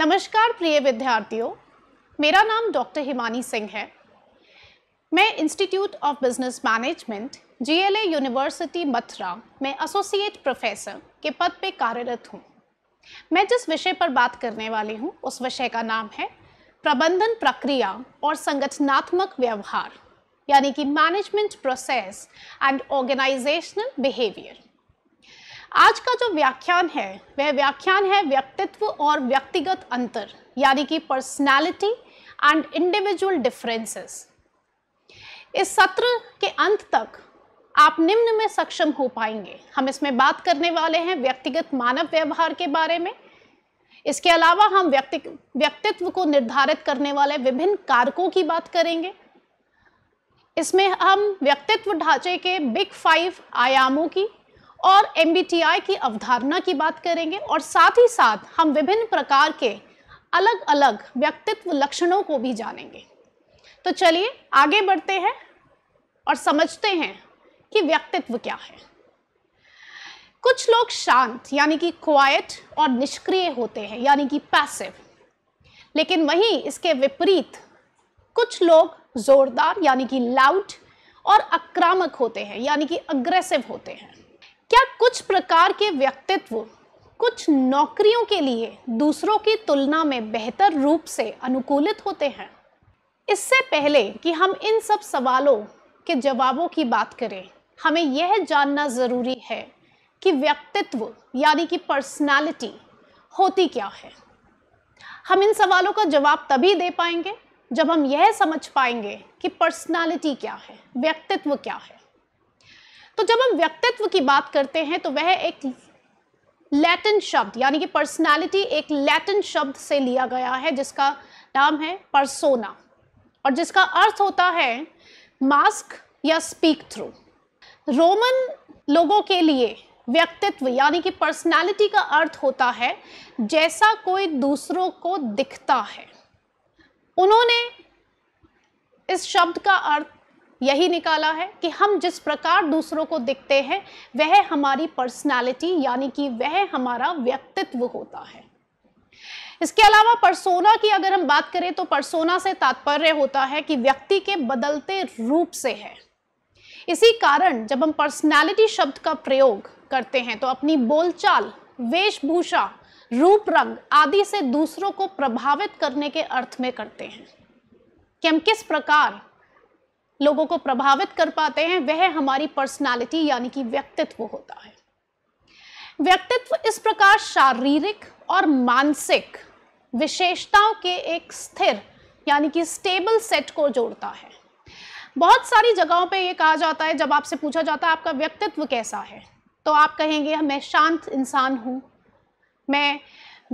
नमस्कार प्रिय विद्यार्थियों मेरा नाम डॉक्टर हिमानी सिंह है मैं institute of business management GLA university Mathura में एसोसिएट प्रोफेसर के पद पे कार्यरत हूँ मैं जिस विषय पर बात करने वाली हूँ उस विषय का नाम है प्रबंधन प्रक्रिया और संगठनात्मक व्यवहार यानी कि management process and organisational behaviour आज का जो व्याख्यान है वह व्याख्यान है व्यक्तित्व और व्यक्तिगत अंतर यानी कि पर्सनालिटी एंड इंडिविजुअल डिफरेंसेस इस सत्र के अंत तक आप निम्न में सक्षम हो पाएंगे हम इसमें बात करने वाले हैं व्यक्तिगत मानव व्यवहार के बारे में इसके अलावा हम व्यक्ति व्यक्तित्व को निर्धारित करने वाले विभिन्न कारकों की बात करेंगे इसमें हम व्यक्तित्व ढांचे के बिग फाइव आयामों की और एम की अवधारणा की बात करेंगे और साथ ही साथ हम विभिन्न प्रकार के अलग अलग व्यक्तित्व लक्षणों को भी जानेंगे तो चलिए आगे बढ़ते हैं और समझते हैं कि व्यक्तित्व क्या है कुछ लोग शांत यानी कि क्वाइट और निष्क्रिय होते हैं यानी कि पैसिव लेकिन वहीं इसके विपरीत कुछ लोग जोरदार यानी कि लाउड और आक्रामक होते हैं यानी कि अग्रेसिव होते हैं क्या कुछ प्रकार के व्यक्तित्व कुछ नौकरियों के लिए दूसरों की तुलना में बेहतर रूप से अनुकूलित होते हैं इससे पहले कि हम इन सब सवालों के जवाबों की बात करें हमें यह जानना ज़रूरी है कि व्यक्तित्व यानी कि पर्सनालिटी होती क्या है हम इन सवालों का जवाब तभी दे पाएंगे जब हम यह समझ पाएंगे कि पर्सनालिटी क्या है व्यक्तित्व क्या है तो जब हम व्यक्तित्व की बात करते हैं तो वह एक लैटिन शब्द यानी कि पर्सनालिटी एक लैटिन शब्द से लिया गया है जिसका नाम है परसोना और जिसका अर्थ होता है मास्क या स्पीक थ्रू रोमन लोगों के लिए व्यक्तित्व यानी कि पर्सनालिटी का अर्थ होता है जैसा कोई दूसरों को दिखता है उन्होंने इस शब्द का अर्थ यही निकाला है कि हम जिस प्रकार दूसरों को दिखते हैं वह हमारी पर्सनालिटी यानी कि वह हमारा व्यक्तित्व होता है इसके अलावा परसोना की अगर हम बात करें तो परसोना से तात्पर्य होता है कि व्यक्ति के बदलते रूप से है इसी कारण जब हम पर्सनालिटी शब्द का प्रयोग करते हैं तो अपनी बोलचाल वेशभूषा रूप रंग आदि से दूसरों को प्रभावित करने के अर्थ में करते हैं कि हम किस प्रकार लोगों को प्रभावित कर पाते हैं वह हमारी पर्सनालिटी यानी कि व्यक्तित्व होता है व्यक्तित्व इस प्रकार शारीरिक और मानसिक विशेषताओं के एक स्थिर यानी कि स्टेबल सेट को जोड़ता है बहुत सारी जगहों पे ये कहा जाता है जब आपसे पूछा जाता है आपका व्यक्तित्व कैसा है तो आप कहेंगे मैं शांत इंसान हूँ मैं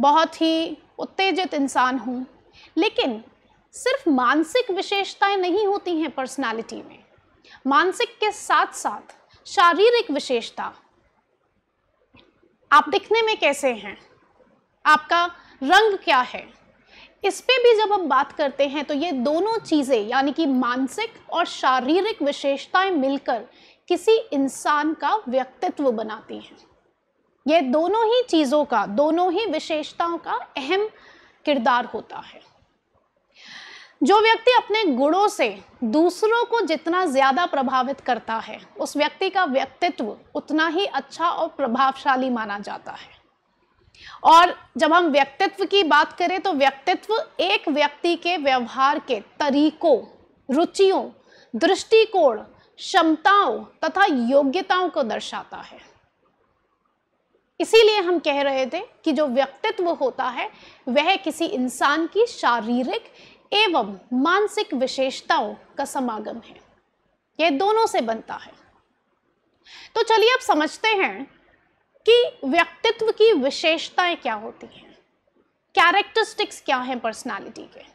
बहुत ही उत्तेजित इंसान हूँ लेकिन सिर्फ मानसिक विशेषताएं नहीं होती हैं पर्सनालिटी में मानसिक के साथ साथ शारीरिक विशेषता आप दिखने में कैसे हैं आपका रंग क्या है इस पे भी जब हम बात करते हैं तो ये दोनों चीज़ें यानी कि मानसिक और शारीरिक विशेषताएं मिलकर किसी इंसान का व्यक्तित्व बनाती हैं ये दोनों ही चीज़ों का दोनों ही विशेषताओं का अहम किरदार होता है जो व्यक्ति अपने गुणों से दूसरों को जितना ज़्यादा प्रभावित करता है उस व्यक्ति का व्यक्तित्व उतना ही अच्छा और प्रभावशाली माना जाता है और जब हम व्यक्तित्व की बात करें तो व्यक्तित्व एक व्यक्ति के व्यवहार के तरीकों रुचियों दृष्टिकोण क्षमताओं तथा योग्यताओं को दर्शाता है इसीलिए हम कह रहे थे कि जो व्यक्तित्व होता है वह किसी इंसान की शारीरिक एवं मानसिक विशेषताओं का समागम है यह दोनों से बनता है तो चलिए अब समझते हैं कि व्यक्तित्व की विशेषताएं क्या होती हैं कैरेक्टरिस्टिक्स क्या हैं पर्सनालिटी के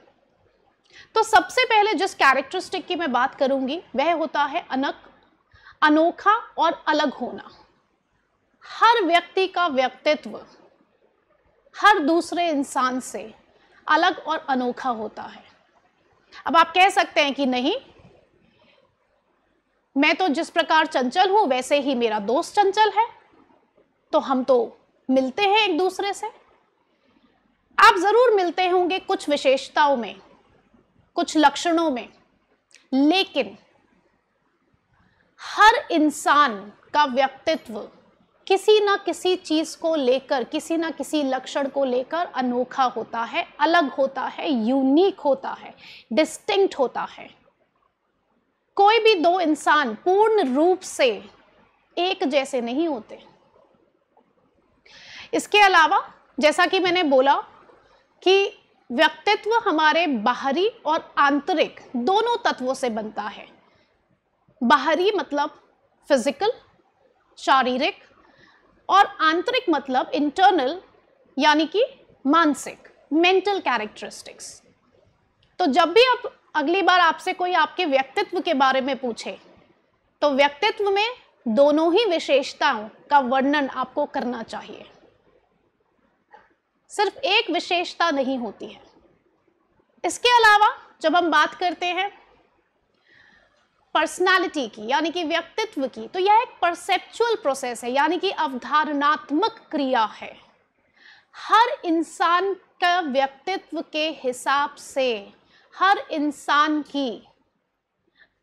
तो सबसे पहले जिस कैरेक्टरिस्टिक की मैं बात करूंगी वह होता है अनक अनोखा और अलग होना हर व्यक्ति का व्यक्तित्व हर दूसरे इंसान से अलग और अनोखा होता है अब आप कह सकते हैं कि नहीं मैं तो जिस प्रकार चंचल हूं वैसे ही मेरा दोस्त चंचल है तो हम तो मिलते हैं एक दूसरे से आप जरूर मिलते होंगे कुछ विशेषताओं में कुछ लक्षणों में लेकिन हर इंसान का व्यक्तित्व किसी ना किसी चीज़ को लेकर किसी ना किसी लक्षण को लेकर अनोखा होता है अलग होता है यूनिक होता है डिस्टिंक्ट होता है कोई भी दो इंसान पूर्ण रूप से एक जैसे नहीं होते इसके अलावा जैसा कि मैंने बोला कि व्यक्तित्व हमारे बाहरी और आंतरिक दोनों तत्वों से बनता है बाहरी मतलब फिजिकल शारीरिक और आंतरिक मतलब इंटरनल यानी कि मानसिक मेंटल कैरेक्टरिस्टिक्स तो जब भी आप अगली बार आपसे कोई आपके व्यक्तित्व के बारे में पूछे तो व्यक्तित्व में दोनों ही विशेषताओं का वर्णन आपको करना चाहिए सिर्फ एक विशेषता नहीं होती है इसके अलावा जब हम बात करते हैं पर्सनालिटी की यानी कि व्यक्तित्व की तो यह एक परसेप्चुअल प्रोसेस है यानी कि अवधारणात्मक क्रिया है हर इंसान का व्यक्तित्व के हिसाब से हर इंसान की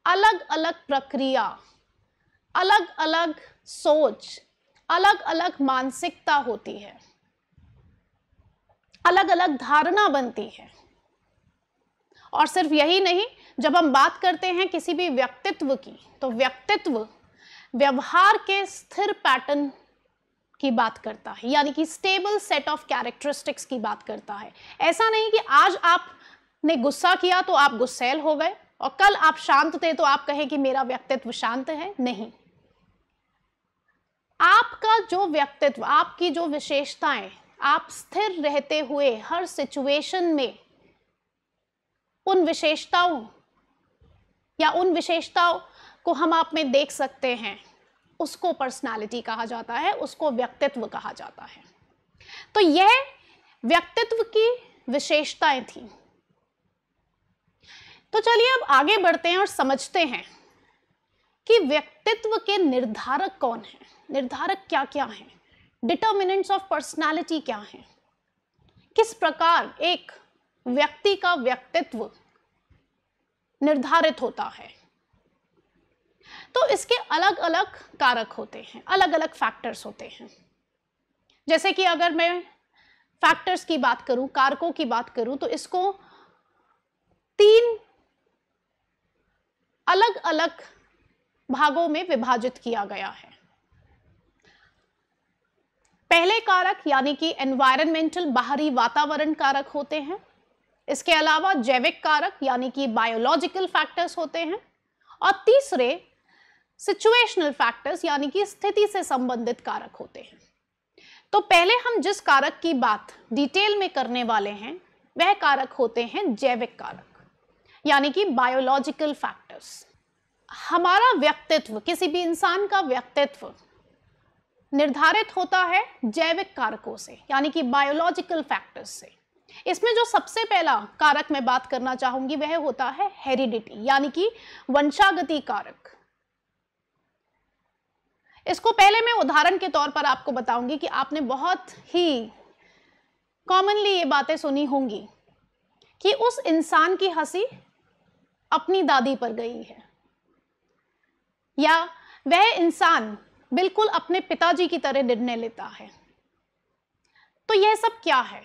अलग अलग प्रक्रिया अलग अलग सोच अलग अलग मानसिकता होती है अलग अलग धारणा बनती है और सिर्फ यही नहीं जब हम बात करते हैं किसी भी व्यक्तित्व की तो व्यक्तित्व व्यवहार के स्थिर पैटर्न की बात करता है यानी कि स्टेबल सेट ऑफ कैरेक्टरिस्टिक्स की बात करता है ऐसा नहीं कि आज आपने गुस्सा किया तो आप गुस्सेल हो गए और कल आप शांत थे तो आप कहें कि मेरा व्यक्तित्व शांत है नहीं आपका जो व्यक्तित्व आपकी जो विशेषताएं आप स्थिर रहते हुए हर सिचुएशन में उन विशेषताओं या उन विशेषताओं को हम आप में देख सकते हैं उसको पर्सनालिटी कहा जाता है उसको व्यक्तित्व कहा जाता है तो यह व्यक्तित्व की विशेषताएं थी तो चलिए अब आगे बढ़ते हैं और समझते हैं कि व्यक्तित्व के निर्धारक कौन है निर्धारक क्या क्या हैं डिटर्मिनेंट्स ऑफ पर्सनालिटी क्या हैं किस प्रकार एक व्यक्ति का व्यक्तित्व निर्धारित होता है तो इसके अलग अलग कारक होते हैं अलग अलग फैक्टर्स होते हैं जैसे कि अगर मैं फैक्टर्स की बात करूं कारकों की बात करूं तो इसको तीन अलग अलग भागों में विभाजित किया गया है पहले कारक यानी कि एनवायरमेंटल बाहरी वातावरण कारक होते हैं इसके अलावा जैविक कारक यानी कि बायोलॉजिकल फैक्टर्स होते हैं और तीसरे सिचुएशनल फैक्टर्स यानी कि स्थिति से संबंधित कारक होते हैं तो पहले हम जिस कारक की बात डिटेल में करने वाले हैं वह कारक होते हैं जैविक कारक यानी कि बायोलॉजिकल फैक्टर्स हमारा व्यक्तित्व किसी भी इंसान का व्यक्तित्व निर्धारित होता है जैविक कारकों से यानी कि बायोलॉजिकल फैक्टर्स से इसमें जो सबसे पहला कारक मैं बात करना चाहूंगी वह होता है हेरिडिटी यानी कि वंशागति कारक इसको पहले मैं उदाहरण के तौर पर आपको बताऊंगी कि आपने बहुत ही कॉमनली ये बातें सुनी होंगी कि उस इंसान की हंसी अपनी दादी पर गई है या वह इंसान बिल्कुल अपने पिताजी की तरह निर्णय लेता है तो यह सब क्या है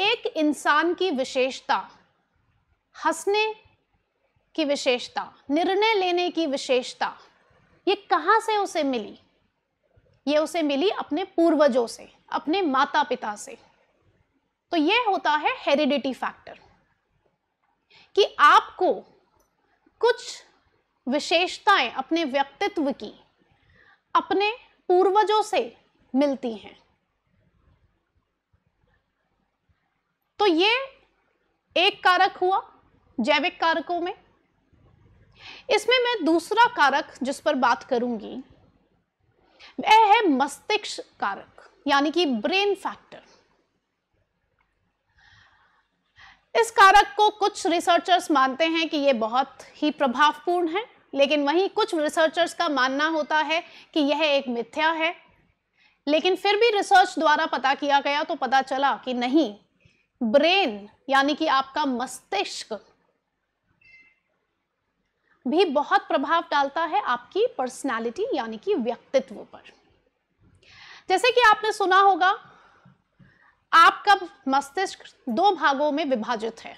एक इंसान की विशेषता हंसने की विशेषता निर्णय लेने की विशेषता ये कहाँ से उसे मिली ये उसे मिली अपने पूर्वजों से अपने माता पिता से तो ये होता है हेरिडिटी फैक्टर कि आपको कुछ विशेषताएं अपने व्यक्तित्व की अपने पूर्वजों से मिलती हैं तो ये एक कारक हुआ जैविक कारकों में इसमें मैं दूसरा कारक जिस पर बात करूंगी वह है मस्तिष्क कारक यानी कि ब्रेन फैक्टर इस कारक को कुछ रिसर्चर्स मानते हैं कि यह बहुत ही प्रभावपूर्ण है लेकिन वहीं कुछ रिसर्चर्स का मानना होता है कि यह एक मिथ्या है लेकिन फिर भी रिसर्च द्वारा पता किया गया तो पता चला कि नहीं ब्रेन यानी कि आपका मस्तिष्क भी बहुत प्रभाव डालता है आपकी पर्सनालिटी यानी कि व्यक्तित्व पर जैसे कि आपने सुना होगा आपका मस्तिष्क दो भागों में विभाजित है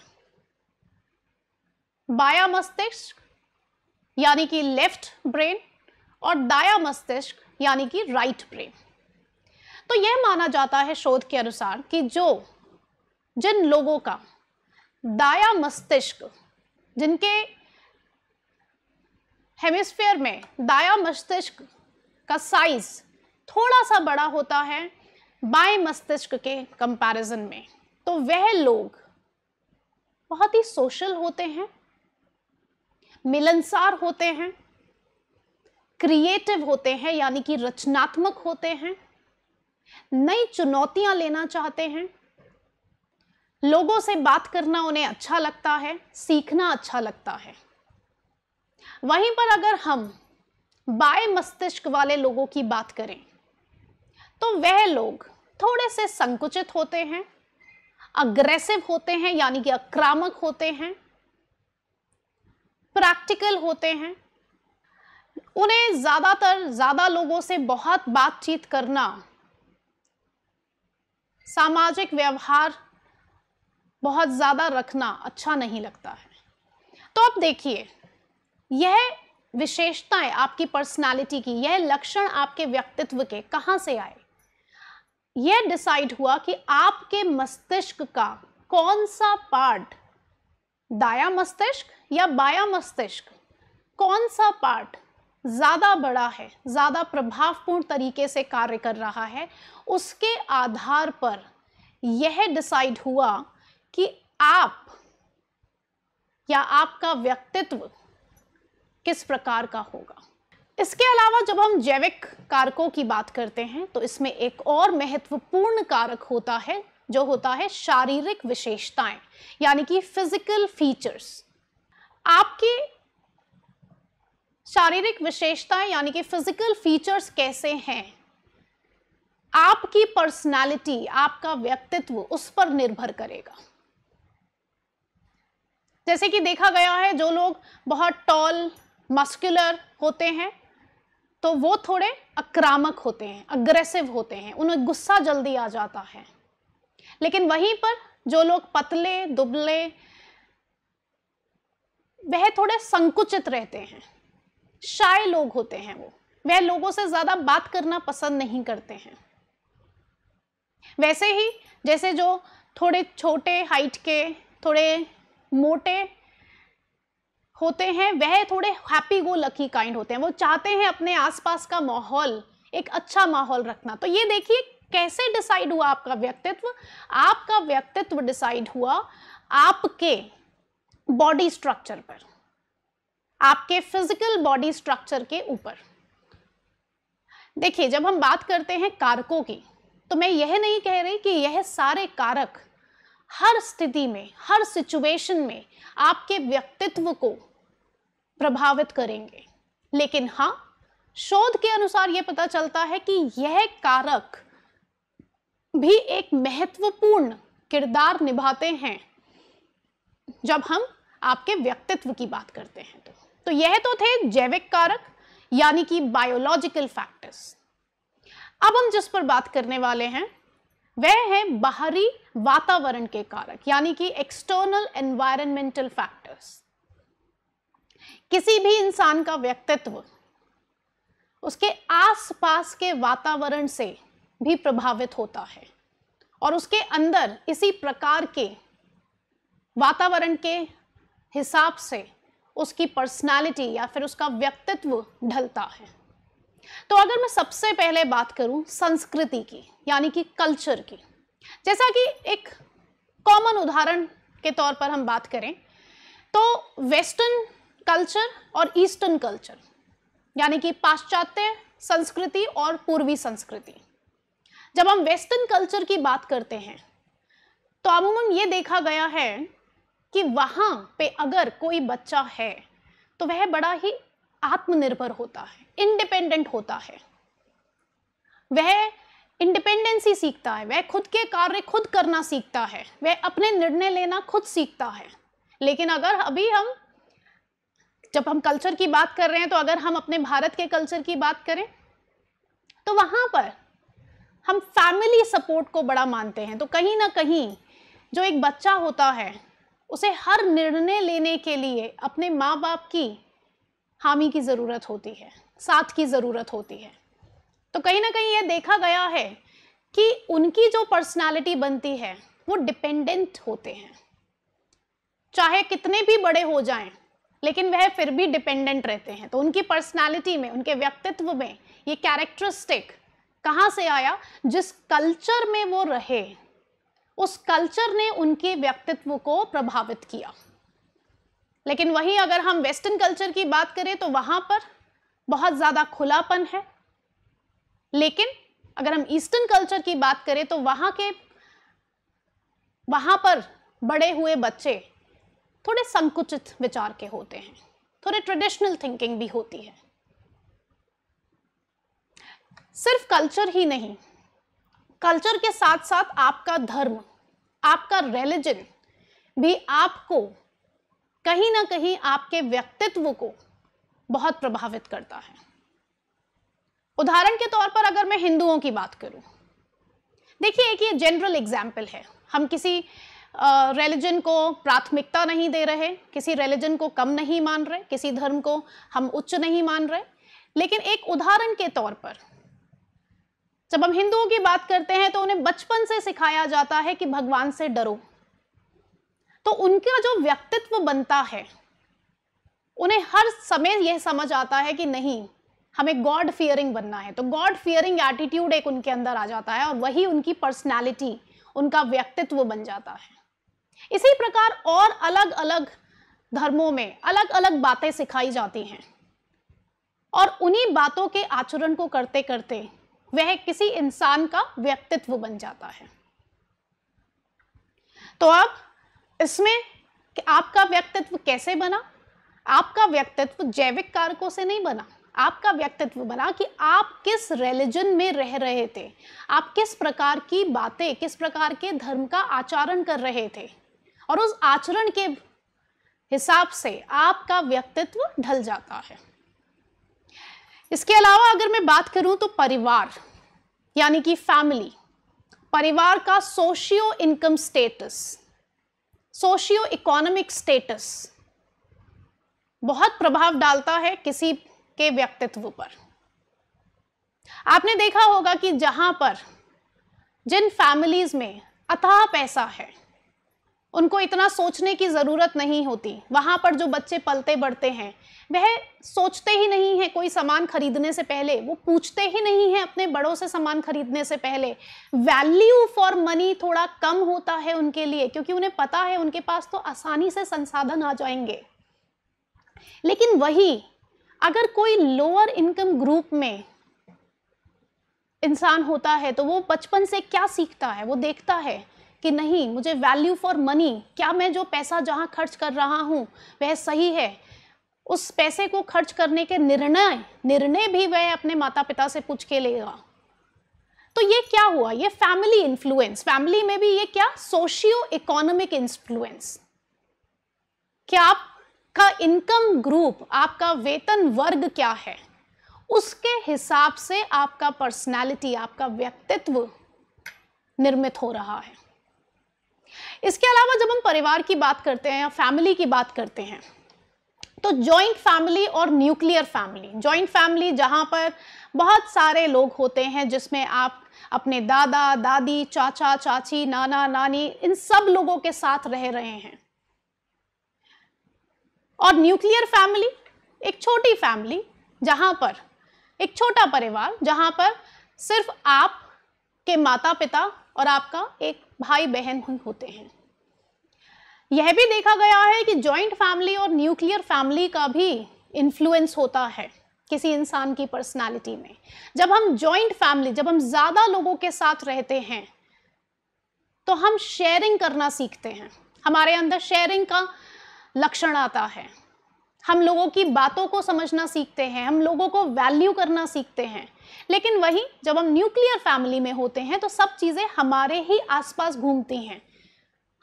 बाया मस्तिष्क यानी कि लेफ्ट ब्रेन और दाया मस्तिष्क यानी कि राइट ब्रेन तो यह माना जाता है शोध के अनुसार कि जो जिन लोगों का दाया मस्तिष्क जिनके हेमिस्फेयर में दाया मस्तिष्क का साइज थोड़ा सा बड़ा होता है बाएं मस्तिष्क के कंपैरिजन में तो वह लोग बहुत ही सोशल होते हैं मिलनसार होते हैं क्रिएटिव होते हैं यानी कि रचनात्मक होते हैं नई चुनौतियां लेना चाहते हैं लोगों से बात करना उन्हें अच्छा लगता है सीखना अच्छा लगता है वहीं पर अगर हम बाय मस्तिष्क वाले लोगों की बात करें तो वह लोग थोड़े से संकुचित होते हैं अग्रेसिव होते हैं यानी कि आक्रामक होते हैं प्रैक्टिकल होते हैं उन्हें ज़्यादातर ज़्यादा लोगों से बहुत बातचीत करना सामाजिक व्यवहार बहुत ज़्यादा रखना अच्छा नहीं लगता है तो आप देखिए यह विशेषताएं आपकी पर्सनालिटी की यह लक्षण आपके व्यक्तित्व के कहाँ से आए यह डिसाइड हुआ कि आपके मस्तिष्क का कौन सा पार्ट दाया मस्तिष्क या बाया मस्तिष्क कौन सा पार्ट ज़्यादा बड़ा है ज़्यादा प्रभावपूर्ण तरीके से कार्य कर रहा है उसके आधार पर यह डिसाइड हुआ कि आप या आपका व्यक्तित्व किस प्रकार का होगा इसके अलावा जब हम जैविक कारकों की बात करते हैं तो इसमें एक और महत्वपूर्ण कारक होता है जो होता है शारीरिक विशेषताएं यानी कि फिजिकल फीचर्स आपकी शारीरिक विशेषताएं यानी कि फिजिकल फीचर्स कैसे हैं आपकी पर्सनालिटी आपका व्यक्तित्व उस पर निर्भर करेगा जैसे कि देखा गया है जो लोग बहुत टॉल मस्कुलर होते हैं तो वो थोड़े आक्रामक होते हैं अग्रेसिव होते हैं उन्हें गुस्सा जल्दी आ जाता है लेकिन वहीं पर जो लोग पतले दुबले वह थोड़े संकुचित रहते हैं शाय लोग होते हैं वो वह लोगों से ज़्यादा बात करना पसंद नहीं करते हैं वैसे ही जैसे जो थोड़े छोटे हाइट के थोड़े मोटे होते हैं वह थोड़े हैप्पी गो लकी काइंड होते हैं वो चाहते हैं अपने आसपास का माहौल एक अच्छा माहौल रखना तो ये देखिए कैसे डिसाइड हुआ आपका व्यक्तित्व आपका व्यक्तित्व डिसाइड हुआ आपके बॉडी स्ट्रक्चर पर आपके फिजिकल बॉडी स्ट्रक्चर के ऊपर देखिए जब हम बात करते हैं कारकों की तो मैं यह नहीं कह रही कि यह सारे कारक हर स्थिति में हर सिचुएशन में आपके व्यक्तित्व को प्रभावित करेंगे लेकिन हाँ शोध के अनुसार यह पता चलता है कि यह कारक भी एक महत्वपूर्ण किरदार निभाते हैं जब हम आपके व्यक्तित्व की बात करते हैं तो तो यह तो थे जैविक कारक यानी कि बायोलॉजिकल फैक्टर्स अब हम जिस पर बात करने वाले हैं वह है बाहरी वातावरण के कारक यानी कि एक्सटर्नल एनवायरमेंटल फैक्टर्स किसी भी इंसान का व्यक्तित्व उसके आसपास के वातावरण से भी प्रभावित होता है और उसके अंदर इसी प्रकार के वातावरण के हिसाब से उसकी पर्सनालिटी या फिर उसका व्यक्तित्व ढलता है तो अगर मैं सबसे पहले बात करूं संस्कृति की यानी कि कल्चर की जैसा कि एक कॉमन उदाहरण के तौर पर हम बात करें तो वेस्टर्न कल्चर और ईस्टर्न कल्चर यानी कि पाश्चात्य संस्कृति और पूर्वी संस्कृति जब हम वेस्टर्न कल्चर की बात करते हैं तो अमूमन ये देखा गया है कि वहाँ पे अगर कोई बच्चा है तो वह बड़ा ही आत्मनिर्भर होता है इंडिपेंडेंट होता है वह इंडिपेंडेंसी सीखता है वह खुद के कार्य खुद करना सीखता है वह अपने निर्णय लेना खुद सीखता है लेकिन अगर अभी हम जब हम कल्चर की बात कर रहे हैं तो अगर हम अपने भारत के कल्चर की बात करें तो वहाँ पर हम फैमिली सपोर्ट को बड़ा मानते हैं तो कहीं ना कहीं जो एक बच्चा होता है उसे हर निर्णय लेने के लिए अपने माँ बाप की हामी की ज़रूरत होती है साथ की ज़रूरत होती है तो कहीं ना कहीं ये देखा गया है कि उनकी जो पर्सनालिटी बनती है वो डिपेंडेंट होते हैं चाहे कितने भी बड़े हो जाएं लेकिन वह फिर भी डिपेंडेंट रहते हैं तो उनकी पर्सनालिटी में उनके व्यक्तित्व में ये कैरेक्टरिस्टिक कहाँ से आया जिस कल्चर में वो रहे उस कल्चर ने उनके व्यक्तित्व को प्रभावित किया लेकिन वहीं अगर हम वेस्टर्न कल्चर की बात करें तो वहाँ पर बहुत ज़्यादा खुलापन है लेकिन अगर हम ईस्टर्न कल्चर की बात करें तो वहाँ के वहाँ पर बड़े हुए बच्चे थोड़े संकुचित विचार के होते हैं थोड़े ट्रेडिशनल थिंकिंग भी होती है सिर्फ कल्चर ही नहीं कल्चर के साथ साथ आपका धर्म आपका रिलीजन भी आपको कहीं ना कहीं आपके व्यक्तित्व को बहुत प्रभावित करता है उदाहरण के तौर पर अगर मैं हिंदुओं की बात करूं देखिए एक ये जनरल एग्जाम्पल है हम किसी रिलीजन को प्राथमिकता नहीं दे रहे किसी रिलीजन को कम नहीं मान रहे किसी धर्म को हम उच्च नहीं मान रहे लेकिन एक उदाहरण के तौर पर जब हम हिंदुओं की बात करते हैं तो उन्हें बचपन से सिखाया जाता है कि भगवान से डरो तो उनका जो व्यक्तित्व बनता है उन्हें हर समय यह समझ आता है कि नहीं हमें गॉड फियरिंग बनना है तो गॉड फियरिंग एटीट्यूड एक उनके अंदर आ जाता है और वही उनकी पर्सनैलिटी उनका व्यक्तित्व बन जाता है इसी प्रकार और अलग अलग धर्मों में अलग अलग बातें सिखाई जाती हैं और उन्हीं बातों के आचरण को करते करते वह किसी इंसान का व्यक्तित्व बन जाता है तो अब इसमें कि आपका व्यक्तित्व कैसे बना आपका व्यक्तित्व जैविक कारकों से नहीं बना आपका व्यक्तित्व बना कि आप किस रिलीजन में रह रहे थे आप किस प्रकार की बातें किस प्रकार के धर्म का आचरण कर रहे थे और उस आचरण के हिसाब से आपका व्यक्तित्व ढल जाता है इसके अलावा अगर मैं बात करूं तो परिवार यानी कि फैमिली परिवार का socio income status socio economic status बहुत प्रभाव डालता है किसी के व्यक्तित्व पर आपने देखा होगा कि जहां पर जिन फैमिलीज में अथाह पैसा है उनको इतना सोचने की ज़रूरत नहीं होती वहां पर जो बच्चे पलते बढ़ते हैं वह सोचते ही नहीं है कोई सामान खरीदने से पहले वो पूछते ही नहीं है अपने बड़ों से सामान खरीदने से पहले वैल्यू फॉर मनी थोड़ा कम होता है उनके लिए क्योंकि उन्हें पता है उनके पास तो आसानी से संसाधन आ जाएंगे लेकिन वही अगर कोई लोअर इनकम ग्रुप में इंसान होता है तो वो बचपन से क्या सीखता है वो देखता है कि नहीं मुझे वैल्यू फॉर मनी क्या मैं जो पैसा जहाँ खर्च कर रहा हूँ वह सही है उस पैसे को खर्च करने के निर्णय निर्णय भी वह अपने माता पिता से पूछ के लेगा तो ये क्या हुआ ये फैमिली इन्फ्लुएंस फैमिली में भी ये क्या सोशियो इकोनॉमिक इन्फ्लुएंस क्या आपका इनकम ग्रुप आपका वेतन वर्ग क्या है उसके हिसाब से आपका पर्सनालिटी आपका व्यक्तित्व निर्मित हो रहा है इसके अलावा जब हम परिवार की बात करते हैं या फैमिली की बात करते हैं तो जॉइंट फैमिली और न्यूक्लियर फैमिली जॉइंट फैमिली जहाँ पर बहुत सारे लोग होते हैं जिसमें आप अपने दादा दादी चाचा चाची नाना नानी इन सब लोगों के साथ रह रहे हैं और न्यूक्लियर फैमिली एक छोटी फैमिली जहाँ पर एक छोटा परिवार जहाँ पर सिर्फ आप के माता पिता और आपका एक भाई बहन ही होते हैं यह भी देखा गया है कि जॉइंट फैमिली और न्यूक्लियर फैमिली का भी इन्फ्लुएंस होता है किसी इंसान की पर्सनालिटी में जब हम जॉइंट फैमिली जब हम ज़्यादा लोगों के साथ रहते हैं तो हम शेयरिंग करना सीखते हैं हमारे अंदर शेयरिंग का लक्षण आता है हम लोगों की बातों को समझना सीखते हैं हम लोगों को वैल्यू करना सीखते हैं लेकिन वही जब हम न्यूक्लियर फैमिली में होते हैं तो सब चीज़ें हमारे ही आसपास घूमती हैं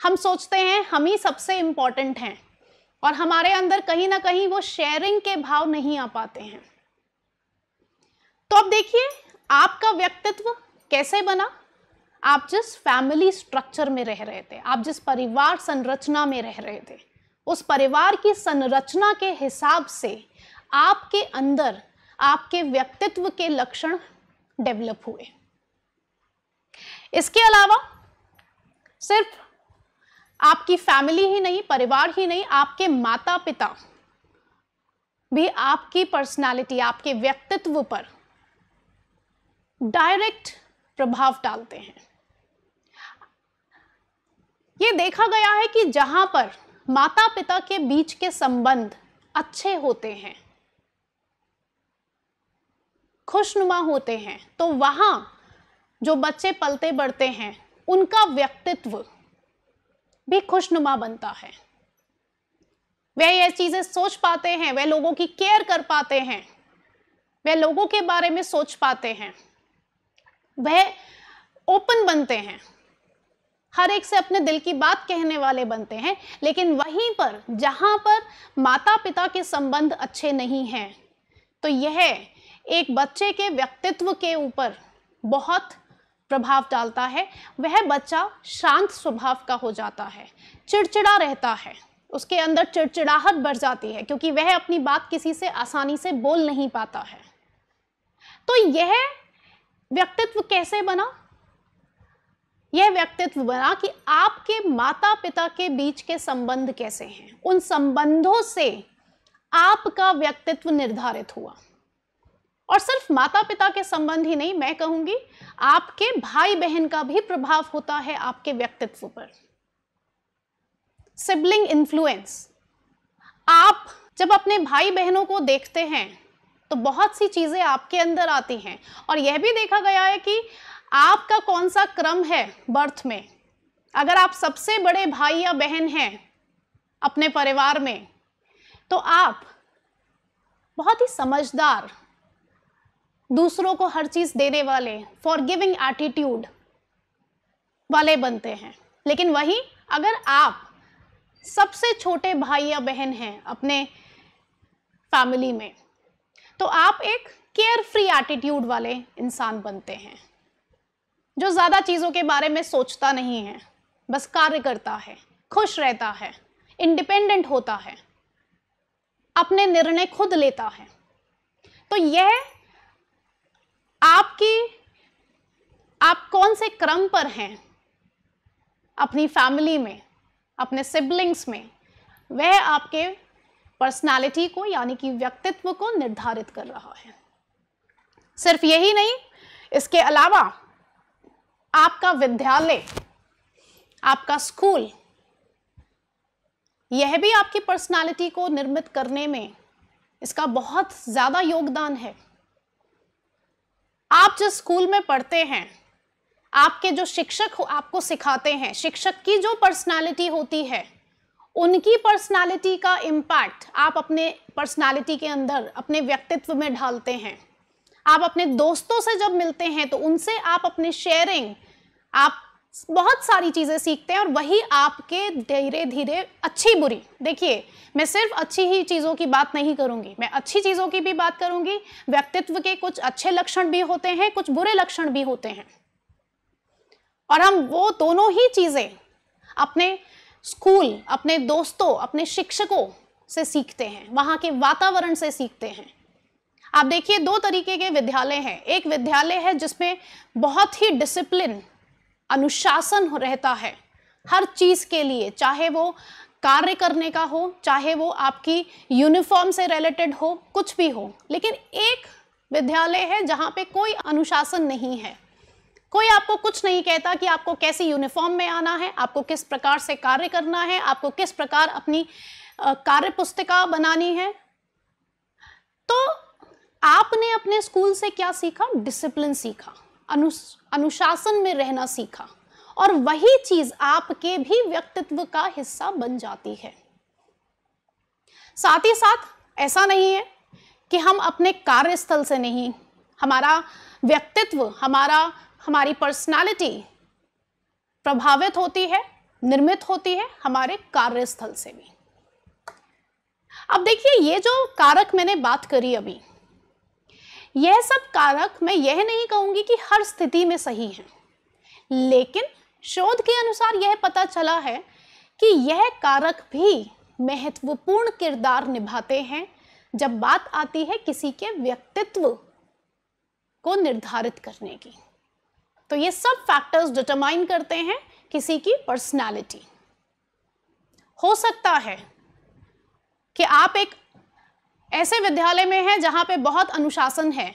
हम सोचते हैं हम ही सबसे इम्पॉर्टेंट हैं और हमारे अंदर कहीं ना कहीं वो शेयरिंग के भाव नहीं आ पाते हैं तो अब देखिए आपका व्यक्तित्व कैसे बना आप जिस फैमिली स्ट्रक्चर में रह रहे थे आप जिस परिवार संरचना में रह रहे थे उस परिवार की संरचना के हिसाब से आपके अंदर आपके व्यक्तित्व के लक्षण डेवलप हुए इसके अलावा सिर्फ आपकी फैमिली ही नहीं परिवार ही नहीं आपके माता पिता भी आपकी पर्सनालिटी आपके व्यक्तित्व पर डायरेक्ट प्रभाव डालते हैं ये देखा गया है कि जहां पर माता पिता के बीच के संबंध अच्छे होते हैं खुशनुमा होते हैं तो वहां जो बच्चे पलते बढ़ते हैं उनका व्यक्तित्व भी खुशनुमा बनता है वह ये चीज़ें सोच पाते हैं वह लोगों की केयर कर पाते हैं वह लोगों के बारे में सोच पाते हैं वह ओपन बनते हैं हर एक से अपने दिल की बात कहने वाले बनते हैं लेकिन वहीं पर जहां पर माता पिता के संबंध अच्छे नहीं हैं तो यह एक बच्चे के व्यक्तित्व के ऊपर बहुत प्रभाव डालता है वह बच्चा शांत स्वभाव का हो जाता है चिड़चिड़ा रहता है उसके अंदर चिड़चिड़ाहट बढ़ जाती है क्योंकि वह अपनी बात किसी से आसानी से बोल नहीं पाता है तो यह व्यक्तित्व कैसे बना यह व्यक्तित्व बना कि आपके माता पिता के बीच के संबंध कैसे हैं उन संबंधों से आपका व्यक्तित्व निर्धारित हुआ और सिर्फ माता पिता के संबंध ही नहीं मैं कहूंगी आपके भाई बहन का भी प्रभाव होता है आपके व्यक्तित्व पर सिबलिंग इन्फ्लुएंस आप जब अपने भाई बहनों को देखते हैं तो बहुत सी चीज़ें आपके अंदर आती हैं और यह भी देखा गया है कि आपका कौन सा क्रम है बर्थ में अगर आप सबसे बड़े भाई या बहन हैं अपने परिवार में तो आप बहुत ही समझदार दूसरों को हर चीज देने वाले फॉर गिविंग एटीट्यूड वाले बनते हैं लेकिन वही अगर आप सबसे छोटे भाई या बहन हैं अपने फैमिली में तो आप एक केयर फ्री एटीट्यूड वाले इंसान बनते हैं जो ज़्यादा चीज़ों के बारे में सोचता नहीं है बस कार्य करता है खुश रहता है इंडिपेंडेंट होता है अपने निर्णय खुद लेता है तो यह आपकी आप कौन से क्रम पर हैं अपनी फैमिली में अपने सिबलिंग्स में वह आपके पर्सनालिटी को यानी कि व्यक्तित्व को निर्धारित कर रहा है सिर्फ यही नहीं इसके अलावा आपका विद्यालय आपका स्कूल यह भी आपकी पर्सनालिटी को निर्मित करने में इसका बहुत ज़्यादा योगदान है आप जो स्कूल में पढ़ते हैं आपके जो शिक्षक आपको सिखाते हैं शिक्षक की जो पर्सनालिटी होती है उनकी पर्सनालिटी का इम्पैक्ट आप अपने पर्सनालिटी के अंदर अपने व्यक्तित्व में ढालते हैं आप अपने दोस्तों से जब मिलते हैं तो उनसे आप अपने शेयरिंग आप बहुत सारी चीज़ें सीखते हैं और वही आपके धीरे धीरे अच्छी बुरी देखिए मैं सिर्फ अच्छी ही चीज़ों की बात नहीं करूंगी मैं अच्छी चीज़ों की भी बात करूंगी व्यक्तित्व के कुछ अच्छे लक्षण भी होते हैं कुछ बुरे लक्षण भी होते हैं और हम वो दोनों ही चीज़ें अपने स्कूल अपने दोस्तों अपने शिक्षकों से सीखते हैं वहाँ के वातावरण से सीखते हैं आप देखिए दो तरीके के विद्यालय हैं एक विद्यालय है जिसमें बहुत ही डिसिप्लिन अनुशासन हो रहता है हर चीज़ के लिए चाहे वो कार्य करने का हो चाहे वो आपकी यूनिफॉर्म से रिलेटेड हो कुछ भी हो लेकिन एक विद्यालय है जहाँ पे कोई अनुशासन नहीं है कोई आपको कुछ नहीं कहता कि आपको कैसी यूनिफॉर्म में आना है आपको किस प्रकार से कार्य करना है आपको किस प्रकार अपनी कार्य पुस्तिका बनानी है तो आपने अपने स्कूल से क्या सीखा डिसिप्लिन सीखा अनु अनुशासन में रहना सीखा और वही चीज आपके भी व्यक्तित्व का हिस्सा बन जाती है साथ ही साथ ऐसा नहीं है कि हम अपने कार्यस्थल से नहीं हमारा व्यक्तित्व हमारा हमारी पर्सनालिटी प्रभावित होती है निर्मित होती है हमारे कार्यस्थल से भी अब देखिए ये जो कारक मैंने बात करी अभी यह सब कारक मैं यह नहीं कहूंगी कि हर स्थिति में सही हैं लेकिन शोध के अनुसार यह पता चला है कि यह कारक भी महत्वपूर्ण किरदार निभाते हैं जब बात आती है किसी के व्यक्तित्व को निर्धारित करने की तो ये सब फैक्टर्स डिटरमाइन करते हैं किसी की पर्सनालिटी हो सकता है कि आप एक ऐसे विद्यालय में है जहाँ पे बहुत अनुशासन है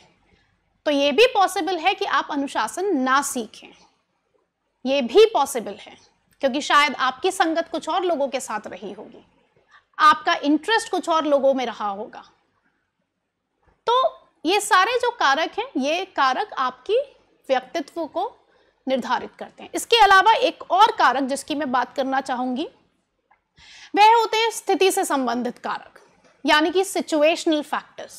तो ये भी पॉसिबल है कि आप अनुशासन ना सीखें ये भी पॉसिबल है क्योंकि शायद आपकी संगत कुछ और लोगों के साथ रही होगी आपका इंटरेस्ट कुछ और लोगों में रहा होगा तो ये सारे जो कारक हैं ये कारक आपकी व्यक्तित्व को निर्धारित करते हैं इसके अलावा एक और कारक जिसकी मैं बात करना चाहूंगी वह होते हैं स्थिति से संबंधित कारक यानी कि सिचुएशनल फैक्टर्स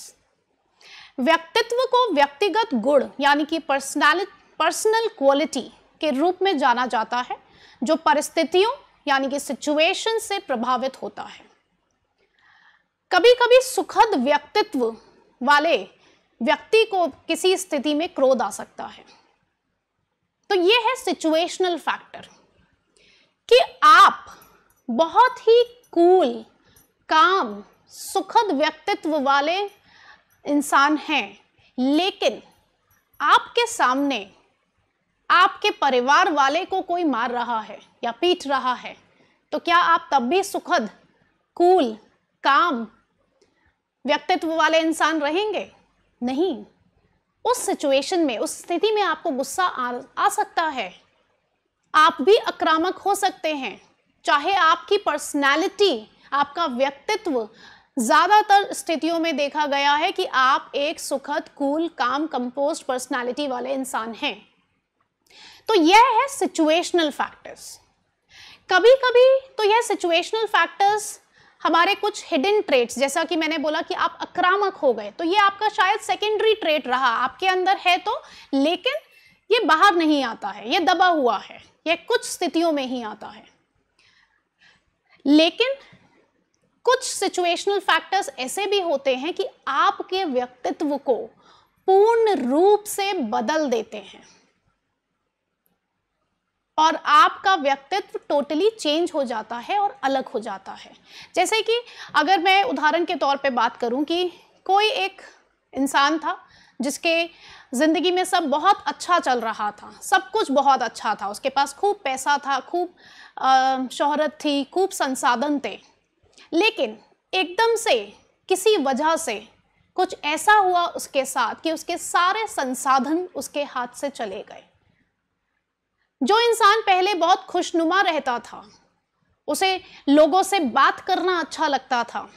व्यक्तित्व को व्यक्तिगत गुण यानी कि पर्सनैलिटी पर्सनल क्वालिटी के रूप में जाना जाता है जो परिस्थितियों यानी कि सिचुएशन से प्रभावित होता है कभी कभी सुखद व्यक्तित्व वाले व्यक्ति को किसी स्थिति में क्रोध आ सकता है तो ये है सिचुएशनल फैक्टर कि आप बहुत ही कूल काम सुखद व्यक्तित्व वाले इंसान हैं लेकिन आपके सामने आपके परिवार वाले को कोई मार रहा है या पीट रहा है तो क्या आप तब भी सुखद कूल काम व्यक्तित्व वाले इंसान रहेंगे नहीं उस सिचुएशन में उस स्थिति में आपको गुस्सा आ, आ सकता है आप भी आक्रामक हो सकते हैं चाहे आपकी पर्सनालिटी आपका व्यक्तित्व ज़्यादातर स्थितियों में देखा गया है कि आप एक सुखद कूल काम कंपोस्ट पर्सनालिटी वाले इंसान हैं तो यह है सिचुएशनल फैक्टर्स कभी कभी तो यह सिचुएशनल फैक्टर्स हमारे कुछ हिडन ट्रेट्स जैसा कि मैंने बोला कि आप आक्रामक हो गए तो ये आपका शायद सेकेंडरी ट्रेट रहा आपके अंदर है तो लेकिन ये बाहर नहीं आता है ये दबा हुआ है यह कुछ स्थितियों में ही आता है लेकिन कुछ सिचुएशनल फैक्टर्स ऐसे भी होते हैं कि आपके व्यक्तित्व को पूर्ण रूप से बदल देते हैं और आपका व्यक्तित्व टोटली चेंज हो जाता है और अलग हो जाता है जैसे कि अगर मैं उदाहरण के तौर पे बात करूं कि कोई एक इंसान था जिसके ज़िंदगी में सब बहुत अच्छा चल रहा था सब कुछ बहुत अच्छा था उसके पास खूब पैसा था खूब शोहरत थी खूब संसाधन थे लेकिन एकदम से किसी वजह से कुछ ऐसा हुआ उसके साथ कि उसके सारे संसाधन उसके हाथ से चले गए जो इंसान पहले बहुत खुशनुमा रहता था उसे लोगों से बात करना अच्छा लगता था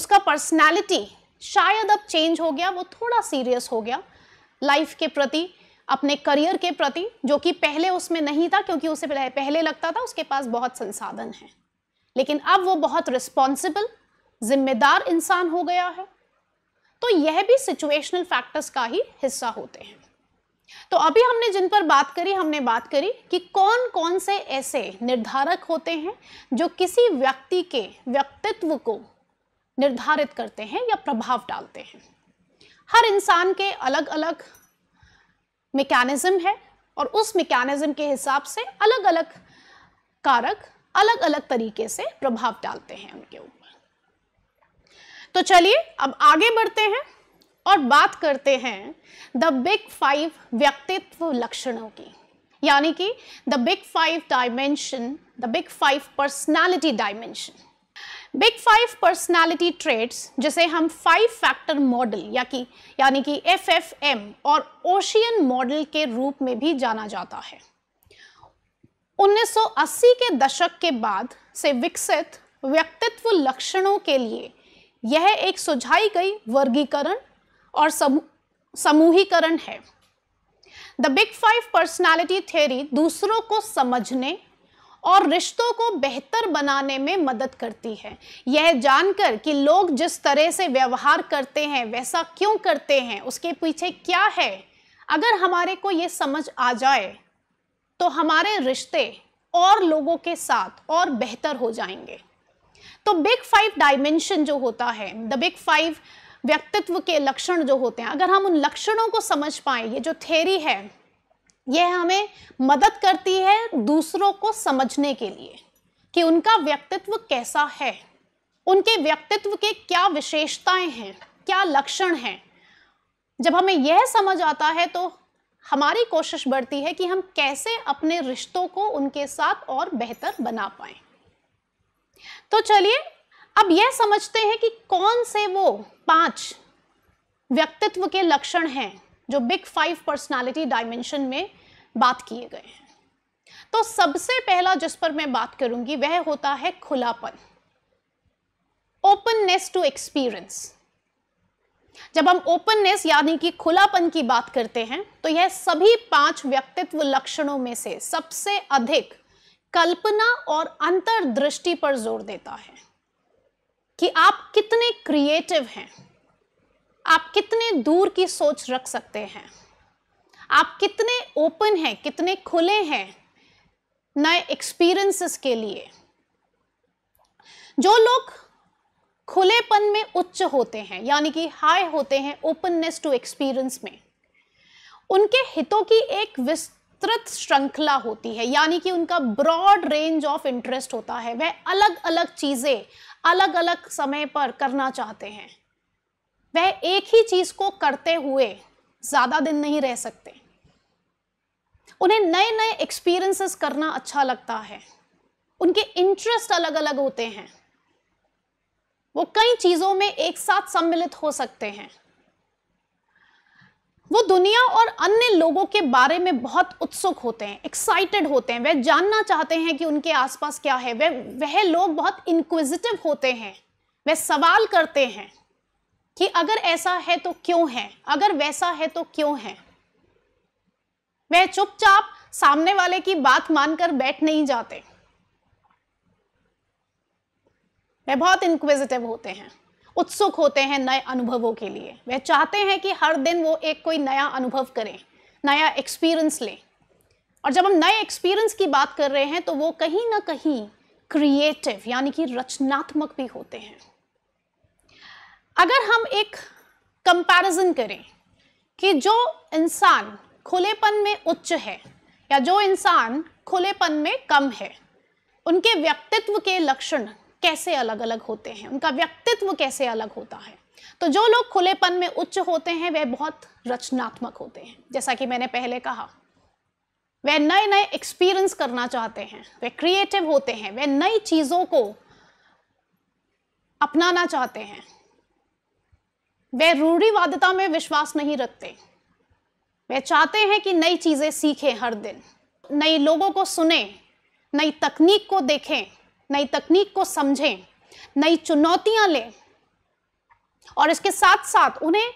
उसका पर्सनालिटी शायद अब चेंज हो गया वो थोड़ा सीरियस हो गया लाइफ के प्रति अपने करियर के प्रति जो कि पहले उसमें नहीं था क्योंकि उसे पहले लगता था उसके पास बहुत संसाधन है लेकिन अब वो बहुत रिस्पॉन्सिबल जिम्मेदार इंसान हो गया है तो यह भी सिचुएशनल फैक्टर्स का ही हिस्सा होते हैं तो अभी हमने जिन पर बात करी हमने बात करी कि कौन कौन से ऐसे निर्धारक होते हैं जो किसी व्यक्ति के व्यक्तित्व को निर्धारित करते हैं या प्रभाव डालते हैं हर इंसान के अलग अलग मेकैनिज़्म है और उस मेकैनिज़्म के हिसाब से अलग अलग कारक अलग अलग तरीके से प्रभाव डालते हैं उनके ऊपर तो चलिए अब आगे बढ़ते हैं और बात करते हैं द बिग फाइव व्यक्तित्व लक्षणों की यानी कि the big five dimension the big five personality dimension big five personality traits जिसे हम फाइव फैक्टर मॉडल या कि यानी कि एफ और ओशियन मॉडल के रूप में भी जाना जाता है 1980 के दशक के बाद से विकसित व्यक्तित्व लक्षणों के लिए यह एक सुझाई गई वर्गीकरण और समूहीकरण है the big five personality theory दूसरों को समझने और रिश्तों को बेहतर बनाने में मदद करती है यह जानकर कि लोग जिस तरह से व्यवहार करते हैं वैसा क्यों करते हैं उसके पीछे क्या है अगर हमारे को ये समझ आ जाए तो हमारे रिश्ते और लोगों के साथ और बेहतर हो जाएंगे तो बिग फाइव डायमेंशन जो होता है द बिग फाइव व्यक्तित्व के लक्षण जो होते हैं अगर हम उन लक्षणों को समझ पाए ये जो थेरी है यह हमें मदद करती है दूसरों को समझने के लिए कि उनका व्यक्तित्व कैसा है उनके व्यक्तित्व के क्या विशेषताएं हैं क्या लक्षण हैं जब हमें यह समझ आता है तो हमारी कोशिश बढ़ती है कि हम कैसे अपने रिश्तों को उनके साथ और बेहतर बना पाए तो चलिए अब यह समझते हैं कि कौन से वो पांच व्यक्तित्व के लक्षण हैं जो बिग फाइव पर्सनालिटी डायमेंशन में बात किए गए हैं तो सबसे पहला जिस पर मैं बात करूंगी वह होता है खुलापन ओपननेस टू एक्सपीरियंस जब हम ओपननेस यानी कि खुलापन की बात करते हैं तो यह सभी पांच व्यक्तित्व लक्षणों में से सबसे अधिक कल्पना और अंतर्दृष्टि पर जोर देता है कि आप कितने क्रिएटिव हैं आप कितने दूर की सोच रख सकते हैं आप कितने ओपन हैं कितने खुले हैं नए एक्सपीरियंसेस के लिए जो लोग खुलेपन में उच्च होते हैं यानी कि हाई होते हैं ओपननेस टू एक्सपीरियंस में उनके हितों की एक विस्तृत श्रृंखला होती है यानी कि उनका ब्रॉड रेंज ऑफ इंटरेस्ट होता है वह अलग अलग चीज़ें अलग अलग समय पर करना चाहते हैं वह एक ही चीज़ को करते हुए ज़्यादा दिन नहीं रह सकते उन्हें नए नए एक्सपीरियंसेस करना अच्छा लगता है उनके इंटरेस्ट अलग अलग होते हैं वो कई चीज़ों में एक साथ सम्मिलित हो सकते हैं वो दुनिया और अन्य लोगों के बारे में बहुत उत्सुक होते हैं एक्साइटेड होते हैं वह जानना चाहते हैं कि उनके आसपास क्या है वह वह लोग बहुत इंक्विजिटिव होते हैं वह सवाल करते हैं कि अगर ऐसा है तो क्यों है अगर वैसा है तो क्यों है वह चुपचाप सामने वाले की बात मानकर बैठ नहीं जाते वह बहुत इंक्विजिटिव होते हैं उत्सुक होते हैं नए अनुभवों के लिए वह चाहते हैं कि हर दिन वो एक कोई नया अनुभव करें नया एक्सपीरियंस लें और जब हम नए एक्सपीरियंस की बात कर रहे हैं तो वो कहीं ना कहीं क्रिएटिव यानी कि रचनात्मक भी होते हैं अगर हम एक कंपैरिजन करें कि जो इंसान खुलेपन में उच्च है या जो इंसान खुलेपन में कम है उनके व्यक्तित्व के लक्षण कैसे अलग अलग होते हैं उनका व्यक्तित्व कैसे अलग होता है तो जो लोग खुलेपन में उच्च होते हैं वे बहुत रचनात्मक होते हैं जैसा कि मैंने पहले कहा वे नए नए एक्सपीरियंस करना चाहते हैं वे क्रिएटिव होते हैं वे नई चीज़ों को अपनाना चाहते हैं वे रूढ़ीवादिता में विश्वास नहीं रखते वे चाहते हैं कि नई चीज़ें सीखें हर दिन नए लोगों को सुने नई तकनीक को देखें नई तकनीक को समझें नई चुनौतियां लें और इसके साथ साथ उन्हें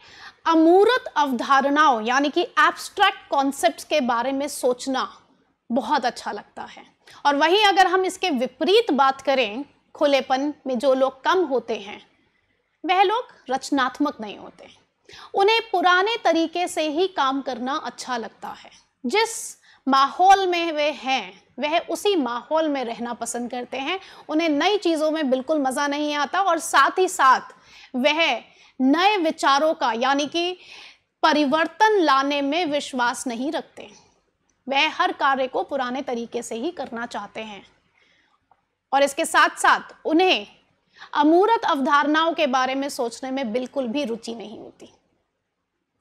अमूर्त अवधारणाओं यानी कि एब्स्ट्रैक्ट कॉन्सेप्ट्स के बारे में सोचना बहुत अच्छा लगता है और वहीं अगर हम इसके विपरीत बात करें खुलेपन में जो लोग कम होते हैं वह लोग रचनात्मक नहीं होते उन्हें पुराने तरीके से ही काम करना अच्छा लगता है जिस माहौल में वे हैं वह उसी माहौल में रहना पसंद करते हैं उन्हें नई चीज़ों में बिल्कुल मज़ा नहीं आता और साथ ही साथ वह नए विचारों का यानी कि परिवर्तन लाने में विश्वास नहीं रखते वह हर कार्य को पुराने तरीके से ही करना चाहते हैं और इसके साथ साथ उन्हें अमूरत अवधारणाओं के बारे में सोचने में बिल्कुल भी रुचि नहीं होती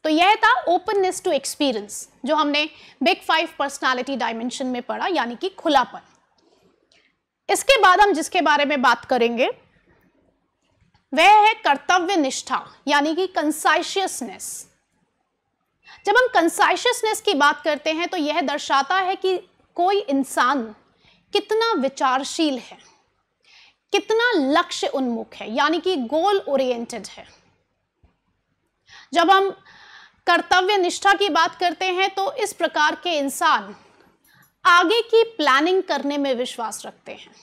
तो यह था ओपननेस टू एक्सपीरियंस जो हमने बिग फाइव पर्सनालिटी डायमेंशन में पढ़ा यानी कि खुलापन इसके बाद हम जिसके बारे में बात करेंगे वह है कर्तव्य निष्ठा यानी कि कंसाइशियसनेस जब हम कंसाइशियसनेस की बात करते हैं तो यह दर्शाता है कि कोई इंसान कितना विचारशील है कितना लक्ष्य उन्मुख है यानी कि गोल ओरिएंटेड है जब हम कर्तव्य निष्ठा की बात करते हैं तो इस प्रकार के इंसान आगे की प्लानिंग करने में विश्वास रखते हैं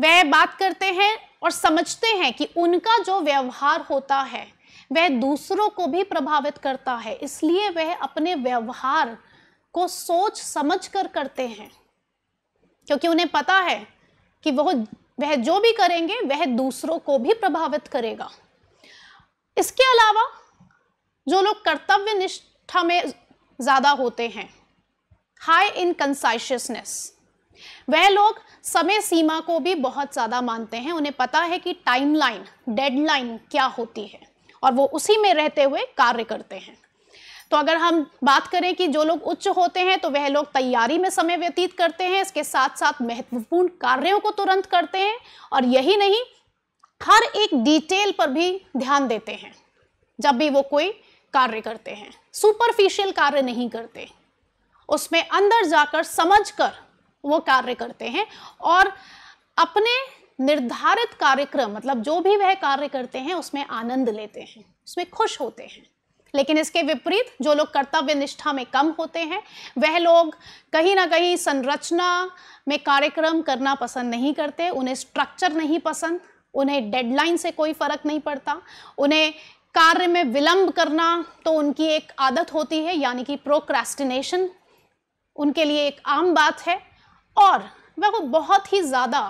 वह बात करते हैं और समझते हैं कि उनका जो व्यवहार होता है वह दूसरों को भी प्रभावित करता है इसलिए वह अपने व्यवहार को सोच समझ कर करते हैं क्योंकि उन्हें पता है कि वह वह जो भी करेंगे वह दूसरों को भी प्रभावित करेगा इसके अलावा जो लोग कर्तव्य निष्ठा में ज़्यादा होते हैं हाई इन कंसाइशियसनेस वह लोग समय सीमा को भी बहुत ज़्यादा मानते हैं उन्हें पता है कि टाइमलाइन डेडलाइन क्या होती है और वो उसी में रहते हुए कार्य करते हैं तो अगर हम बात करें कि जो लोग उच्च होते हैं तो वह लोग तैयारी में समय व्यतीत करते हैं इसके साथ साथ महत्वपूर्ण कार्यों को तुरंत करते हैं और यही नहीं हर एक डिटेल पर भी ध्यान देते हैं जब भी वो कोई कार्य करते हैं सुपरफिशियल कार्य नहीं करते उसमें अंदर जाकर समझकर वो कार्य करते हैं और अपने निर्धारित कार्यक्रम मतलब जो भी वह कार्य करते हैं उसमें आनंद लेते हैं उसमें खुश होते हैं लेकिन इसके विपरीत जो लोग कर्तव्य निष्ठा में कम होते हैं वह लोग कहीं ना कहीं संरचना में कार्यक्रम करना पसंद नहीं करते उन्हें स्ट्रक्चर नहीं पसंद उन्हें डेडलाइन से कोई फ़र्क नहीं पड़ता उन्हें कार्य में विलंब करना तो उनकी एक आदत होती है यानी कि प्रोक्रेस्टिनेशन उनके लिए एक आम बात है और वह वो बहुत ही ज़्यादा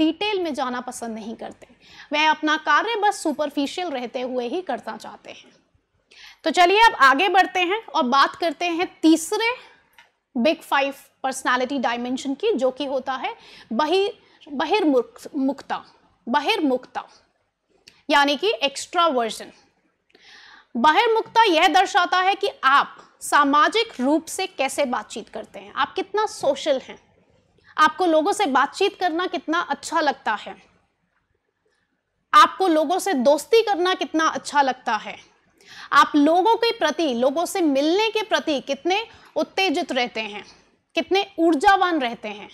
डिटेल में जाना पसंद नहीं करते वह अपना कार्य बस सुपरफिशियल रहते हुए ही करना चाहते हैं तो चलिए अब आगे बढ़ते हैं और बात करते हैं तीसरे बिग फाइव पर्सनालिटी डायमेंशन की जो कि होता है बहि मुक्ता बहिर्मुखता यानी कि एक्स्ट्रा वर्जन बहिर्मुखता यह दर्शाता है कि आप सामाजिक रूप से कैसे बातचीत करते हैं आप कितना सोशल हैं आपको लोगों से बातचीत करना कितना अच्छा लगता है आपको लोगों से दोस्ती करना कितना अच्छा लगता है आप लोगों के प्रति लोगों से मिलने के प्रति कितने उत्तेजित रहते हैं कितने ऊर्जावान रहते हैं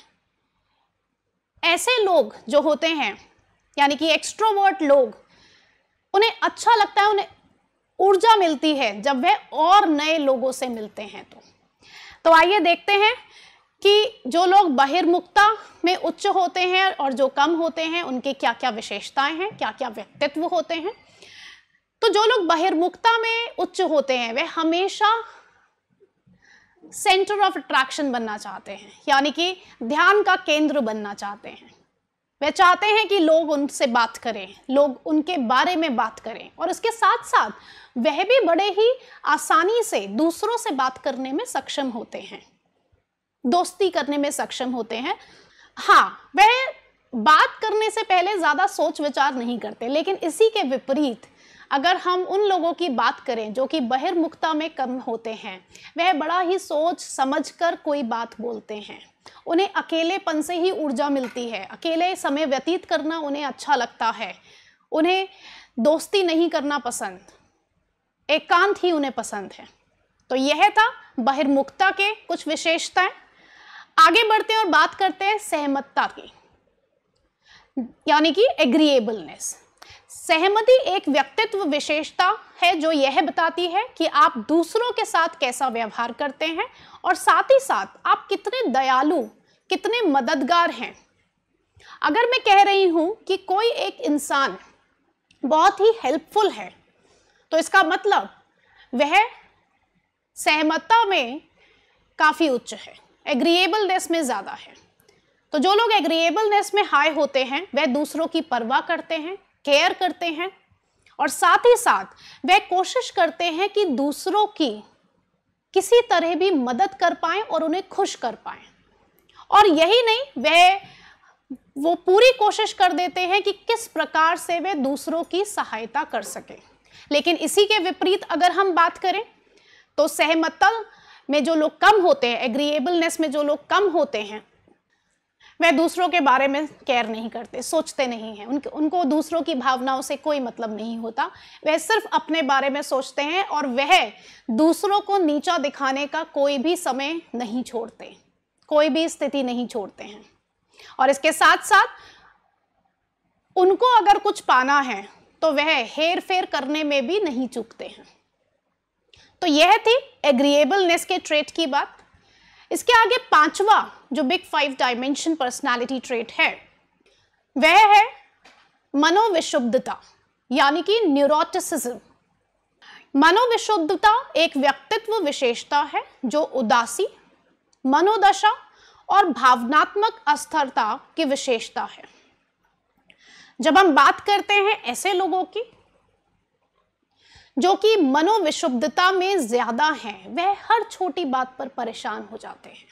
ऐसे लोग जो होते हैं यानी कि एक्स्ट्रोवर्ट लोग उन्हें अच्छा लगता है उन्हें ऊर्जा मिलती है जब वे और नए लोगों से मिलते हैं तो तो आइए देखते हैं कि जो लोग बहिर्मुखता में उच्च होते हैं और जो कम होते हैं उनके क्या क्या विशेषताएं हैं क्या क्या व्यक्तित्व होते हैं तो जो लोग बहिर्मुखता में उच्च होते हैं वे हमेशा सेंटर ऑफ अट्रैक्शन बनना चाहते हैं यानी कि ध्यान का केंद्र बनना चाहते हैं वे चाहते हैं कि लोग उनसे बात करें लोग उनके बारे में बात करें और उसके साथ साथ वह भी बड़े ही आसानी से दूसरों से बात करने में सक्षम होते हैं दोस्ती करने में सक्षम होते हैं हाँ वह बात करने से पहले ज़्यादा सोच विचार नहीं करते लेकिन इसी के विपरीत अगर हम उन लोगों की बात करें जो कि बहिर्मुखता में कम होते हैं वह बड़ा ही सोच समझ कर कोई बात बोलते हैं उन्हें अकेलेपन से ही ऊर्जा मिलती है अकेले समय व्यतीत करना उन्हें अच्छा लगता है उन्हें दोस्ती नहीं करना पसंद एकांत ही उन्हें पसंद है तो यह था बहिर्मुखता के कुछ विशेषताएं आगे बढ़ते हैं और बात करते हैं सहमतता की यानी कि एग्रीएबलनेस सहमति एक व्यक्तित्व विशेषता है जो यह बताती है कि आप दूसरों के साथ कैसा व्यवहार करते हैं और साथ ही साथ आप कितने दयालु कितने मददगार हैं अगर मैं कह रही हूँ कि कोई एक इंसान बहुत ही हेल्पफुल है तो इसका मतलब वह सहमतता में काफ़ी उच्च है एग्रीएबलनेस में ज़्यादा है तो जो लोग एग्रीएबलनेस में हाई होते हैं वह दूसरों की परवाह करते हैं केयर करते हैं और साथ ही साथ वह कोशिश करते हैं कि दूसरों की किसी तरह भी मदद कर पाए और उन्हें खुश कर पाए और यही नहीं वह वो पूरी कोशिश कर देते हैं कि किस प्रकार से वे दूसरों की सहायता कर सकें लेकिन इसी के विपरीत अगर हम बात करें तो सहमतल में जो लोग कम होते हैं एग्रीएबलनेस में जो लोग कम होते हैं वह दूसरों के बारे में केयर नहीं करते सोचते नहीं हैं उनके उनको दूसरों की भावनाओं से कोई मतलब नहीं होता वह सिर्फ अपने बारे में सोचते हैं और वह दूसरों को नीचा दिखाने का कोई भी समय नहीं छोड़ते कोई भी स्थिति नहीं छोड़ते हैं और इसके साथ साथ उनको अगर कुछ पाना है तो वह हेर फेर करने में भी नहीं चूकते हैं तो यह थी एग्रीएबलनेस के ट्रेट की बात इसके आगे पांचवा जो big five dimension personality trait है वह है मनोविशुद्धता यानी कि न्यूरोटिसिज्म मनोविशुद्धता एक व्यक्तित्व विशेषता है जो उदासी मनोदशा और भावनात्मक अस्थिरता की विशेषता है जब हम बात करते हैं ऐसे लोगों की जो कि मनोविशुद्धता में ज्यादा हैं वह हर छोटी बात पर परेशान हो जाते हैं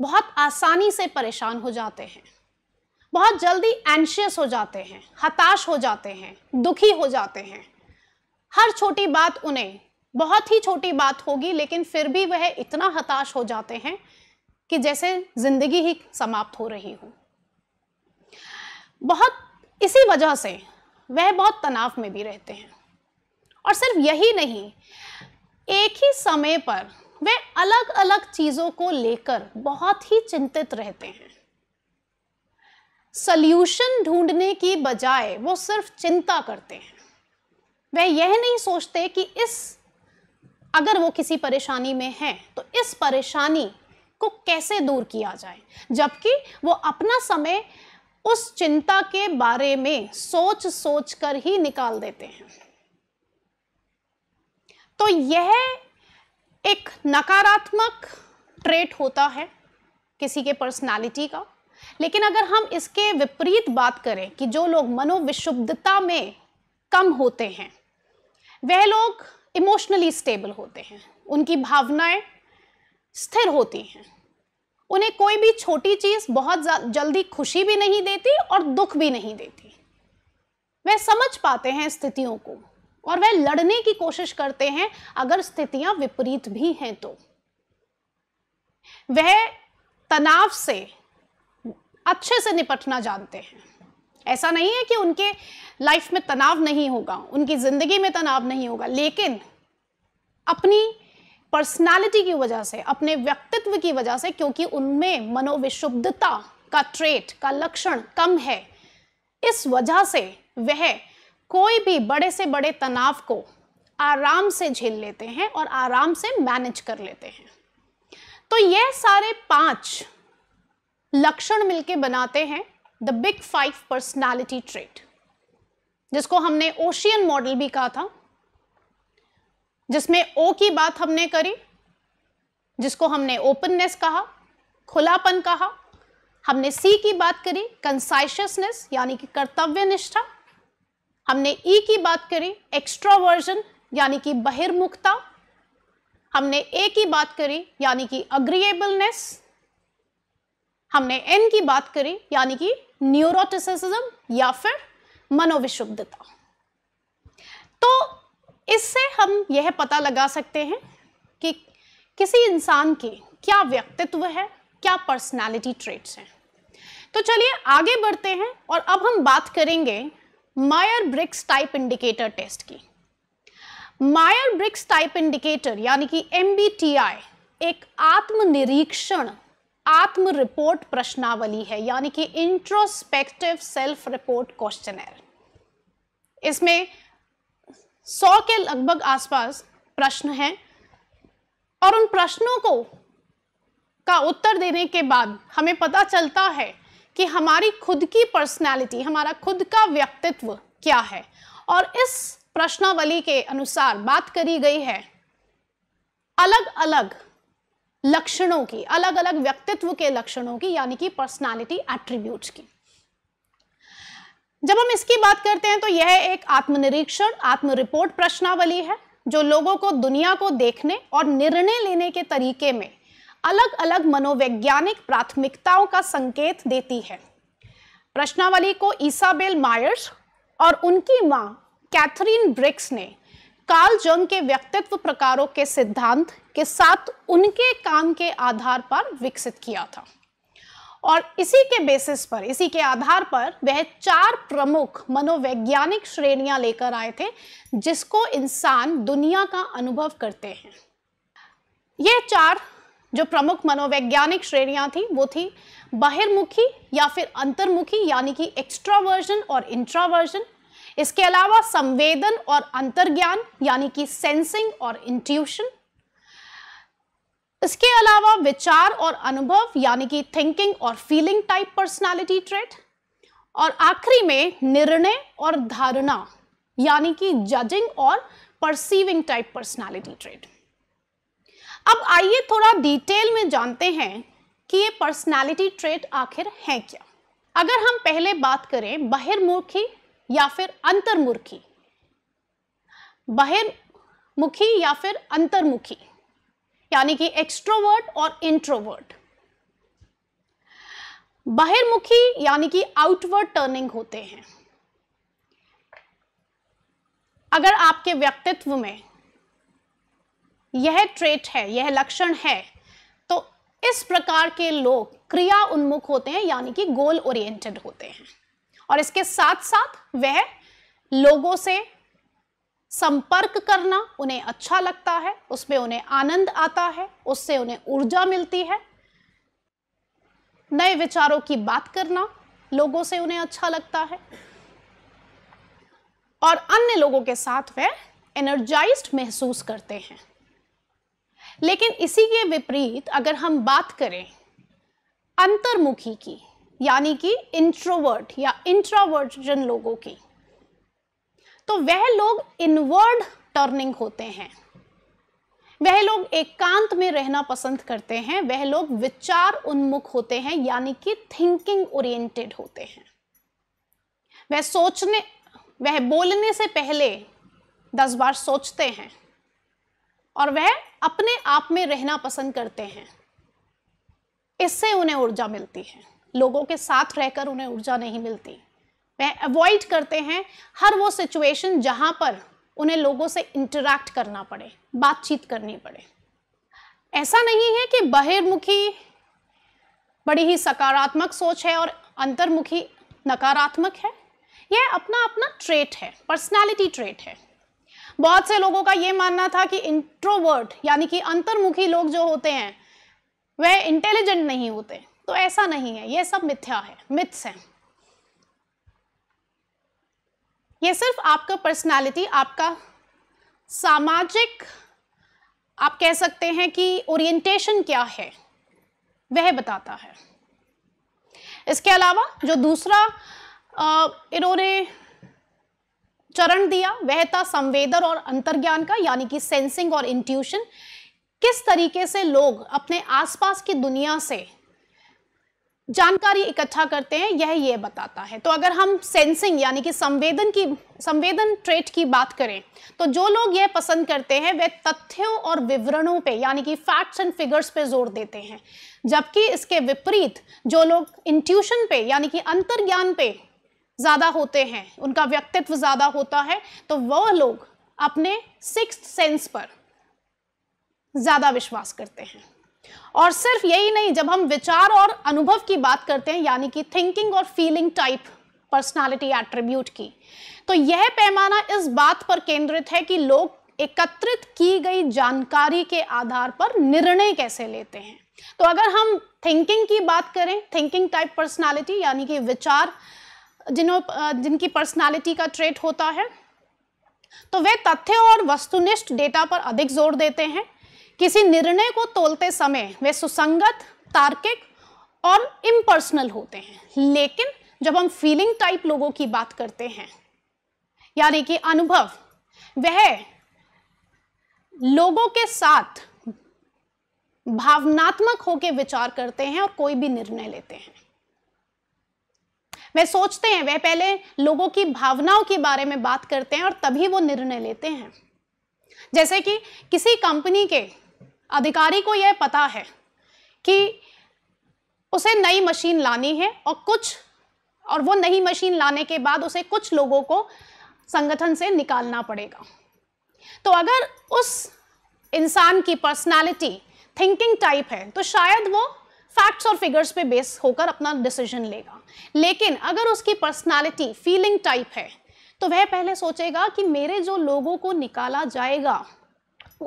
बहुत आसानी से परेशान हो जाते हैं बहुत जल्दी एंशियस हो जाते हैं हताश हो जाते हैं दुखी हो जाते हैं हर छोटी बात उन्हें बहुत ही छोटी बात होगी लेकिन फिर भी वह इतना हताश हो जाते हैं कि जैसे जिंदगी ही समाप्त हो रही हो बहुत इसी वजह से वह बहुत तनाव में भी रहते हैं और सिर्फ यही नहीं एक ही समय पर वे अलग अलग चीज़ों को लेकर बहुत ही चिंतित रहते हैं सल्यूशन ढूंढने की बजाय वो सिर्फ चिंता करते हैं वह यह नहीं सोचते कि इस अगर वो किसी परेशानी में है तो इस परेशानी को कैसे दूर किया जाए जबकि वो अपना समय उस चिंता के बारे में सोच सोच कर ही निकाल देते हैं तो यह एक नकारात्मक ट्रेट होता है किसी के पर्सनालिटी का लेकिन अगर हम इसके विपरीत बात करें कि जो लोग मनोविशुद्धता में कम होते हैं वह लोग इमोशनली स्टेबल होते हैं उनकी भावनाएं स्थिर होती हैं उन्हें कोई भी छोटी चीज बहुत जल्दी खुशी भी नहीं देती और दुख भी नहीं देती वह समझ पाते हैं स्थितियों को और वह लड़ने की कोशिश करते हैं अगर स्थितियां विपरीत भी हैं तो वह तनाव से अच्छे से निपटना जानते हैं ऐसा नहीं है कि उनके लाइफ में तनाव नहीं होगा उनकी ज़िंदगी में तनाव नहीं होगा लेकिन अपनी पर्सनालिटी की वजह से अपने व्यक्तित्व की वजह से क्योंकि उनमें मनोविशुद्धता का ट्रेट का लक्षण कम है इस वजह से वह कोई भी बड़े से बड़े तनाव को आराम से झेल लेते हैं और आराम से मैनेज कर लेते हैं तो यह सारे पांच लक्षण मिलके बनाते हैं the big five personality trait जिसको हमने ओशियन मॉडल भी कहा था जिसमें ओ की बात हमने करी जिसको हमने ओपननेस कहा खुलापन कहा हमने सी की बात करी कंसाइशियसनेस यानी कि कर्तव्य निष्ठा हमने ई e की बात करी एक्स्ट्रावर्जन यानी कि बहिर्मुखता हमने ए की बात करी यानी कि अग्रिएबलनेस हमने एन की बात करी यानी कि न्यूरोटिसिज्म या फिर मनोविशुद्धता तो इससे हम यह पता लगा सकते हैं कि किसी इंसान के क्या व्यक्तित्व है क्या पर्सनालिटी ट्रेट्स हैं तो चलिए आगे बढ़ते हैं और अब हम बात करेंगे मायर ब्रिक्स टाइप इंडिकेटर टेस्ट की मायर ब्रिक्स टाइप इंडिकेटर यानी कि एम एक आत्मनिरीक्षण आत्म रिपोर्ट प्रश्नावली है यानी कि इंट्रोस्पेक्टिव सेल्फ रिपोर्ट क्वेश्चनर इसमें सौ के लगभग आसपास प्रश्न हैं और उन प्रश्नों को का उत्तर देने के बाद हमें पता चलता है कि हमारी खुद की पर्सनालिटी हमारा खुद का व्यक्तित्व क्या है और इस प्रश्नावली के अनुसार बात करी गई है अलग अलग लक्षणों की अलग अलग व्यक्तित्व के लक्षणों की यानी कि पर्सनालिटी एट्रीब्यूट की जब हम इसकी बात करते हैं तो यह एक आत्मनिरीक्षण आत्म रिपोर्ट प्रश्नावली है जो लोगों को दुनिया को देखने और निर्णय लेने के तरीके में अलग अलग मनोवैज्ञानिक प्राथमिकताओं का संकेत देती है प्रश्नावली को ईसाबेल मायर्स और उनकी माँ कैथरीन ब्रिक्स ने काल जंग के व्यक्तित्व प्रकारों के सिद्धांत के साथ उनके काम के आधार पर विकसित किया था और इसी के बेसिस पर इसी के आधार पर वह चार प्रमुख मनोवैज्ञानिक श्रेणियां लेकर आए थे जिसको इंसान दुनिया का अनुभव करते हैं ये चार जो प्रमुख मनोवैज्ञानिक श्रेणियां थी वो थी बहिर्मुखी या फिर अंतर्मुखी यानी कि एक्स्ट्रावर्जन और इंट्रावर्जन इसके अलावा संवेदन और अंतर्ज्ञान यानी कि सेंसिंग और इंट्यूशन इसके अलावा विचार और अनुभव यानी कि थिंकिंग और फीलिंग टाइप पर्सनालिटी ट्रेट और आखिरी में निर्णय और धारणा यानी कि जजिंग और परसीविंग टाइप पर्सनालिटी ट्रेट अब आइए थोड़ा डिटेल में जानते हैं कि ये पर्सनालिटी ट्रेट आखिर हैं क्या अगर हम पहले बात करें बहिर्मुखी या फिर अंतर्मुखी बहिर्मुखी या फिर अंतर्मुखी यानी कि एक्स्ट्रोवर्ट और इंट्रोवर्ट बहिर्मुखी यानी कि आउटवर्ड टर्निंग होते हैं अगर आपके व्यक्तित्व में यह ट्रेट है यह लक्षण है तो इस प्रकार के लोग क्रिया उन्मुख होते हैं यानी कि गोल ओरिएंटेड होते हैं और इसके साथ साथ वह लोगों से संपर्क करना उन्हें अच्छा लगता है उसमें उन्हें आनंद आता है उससे उन्हें ऊर्जा मिलती है नए विचारों की बात करना लोगों से उन्हें अच्छा लगता है और अन्य लोगों के साथ वह एनर्जाइज्ड महसूस करते हैं लेकिन इसी के विपरीत अगर हम बात करें अंतर्मुखी की यानी कि इंट्रोवर्ट या जन लोगों की तो वह लोग इनवर्ड टर्निंग होते हैं वह लोग एकांत में रहना पसंद करते हैं वह लोग विचार उन्मुख होते हैं यानी कि थिंकिंग ओरिएंटेड होते हैं वह सोचने वह बोलने से पहले दस बार सोचते हैं और वह अपने आप में रहना पसंद करते हैं इससे उन्हें ऊर्जा मिलती है लोगों के साथ रहकर उन्हें ऊर्जा नहीं मिलती वह अवॉइड करते हैं हर वो सिचुएशन जहाँ पर उन्हें लोगों से इंटरेक्ट करना पड़े बातचीत करनी पड़े ऐसा नहीं है कि बहिर्मुखी बड़ी ही सकारात्मक सोच है और अंतर्मुखी नकारात्मक है यह अपना अपना ट्रेट है पर्सनालिटी ट्रेट है बहुत से लोगों का ये मानना था कि इंट्रोवर्ट यानी कि अंतर्मुखी लोग जो होते हैं वह इंटेलिजेंट नहीं होते तो ऐसा नहीं है यह सब मिथ्या है मिथ्स हैं ये सिर्फ आपका पर्सनालिटी आपका सामाजिक आप कह सकते हैं कि ओरिएंटेशन क्या है वह बताता है इसके अलावा जो दूसरा इन्होंने चरण दिया वह था संवेदन और अंतर्ज्ञान का यानी कि सेंसिंग और इंट्यूशन किस तरीके से लोग अपने आसपास की दुनिया से जानकारी इकट्ठा करते हैं यह ये बताता है तो अगर हम सेंसिंग यानी कि संवेदन की संवेदन ट्रेट की बात करें तो जो लोग यह पसंद करते हैं वे तथ्यों और विवरणों पे यानी कि फैक्ट्स एंड फिगर्स पे जोर देते हैं जबकि इसके विपरीत जो लोग इंट्यूशन पे यानी कि अंतर्ज्ञान पे ज़्यादा होते हैं उनका व्यक्तित्व ज़्यादा होता है तो वह लोग अपने सिक्स सेंस पर ज़्यादा विश्वास करते हैं और सिर्फ यही नहीं जब हम विचार और अनुभव की बात करते हैं यानी कि थिंकिंग और फीलिंग टाइप पर्सनालिटी एट्रीब्यूट की तो यह पैमाना इस बात पर केंद्रित है कि लोग एकत्रित की गई जानकारी के आधार पर निर्णय कैसे लेते हैं तो अगर हम थिंकिंग की बात करें थिंकिंग टाइप पर्सनालिटी यानी कि विचार जिन्हों जिनकी पर्सनालिटी का ट्रेट होता है तो वे तथ्य और वस्तुनिष्ठ डेटा पर अधिक जोर देते हैं किसी निर्णय को तोलते समय वे सुसंगत तार्किक और इम्पर्सनल होते हैं लेकिन जब हम फीलिंग टाइप लोगों की बात करते हैं यानी कि अनुभव वह लोगों के साथ भावनात्मक होकर विचार करते हैं और कोई भी निर्णय लेते हैं वह सोचते हैं वह पहले लोगों की भावनाओं के बारे में बात करते हैं और तभी वो निर्णय लेते हैं जैसे कि किसी कंपनी के अधिकारी को यह पता है कि उसे नई मशीन लानी है और कुछ और वो नई मशीन लाने के बाद उसे कुछ लोगों को संगठन से निकालना पड़ेगा तो अगर उस इंसान की पर्सनालिटी थिंकिंग टाइप है तो शायद वो फैक्ट्स और फिगर्स पे बेस होकर अपना डिसीजन लेगा लेकिन अगर उसकी पर्सनालिटी फीलिंग टाइप है तो वह पहले सोचेगा कि मेरे जो लोगों को निकाला जाएगा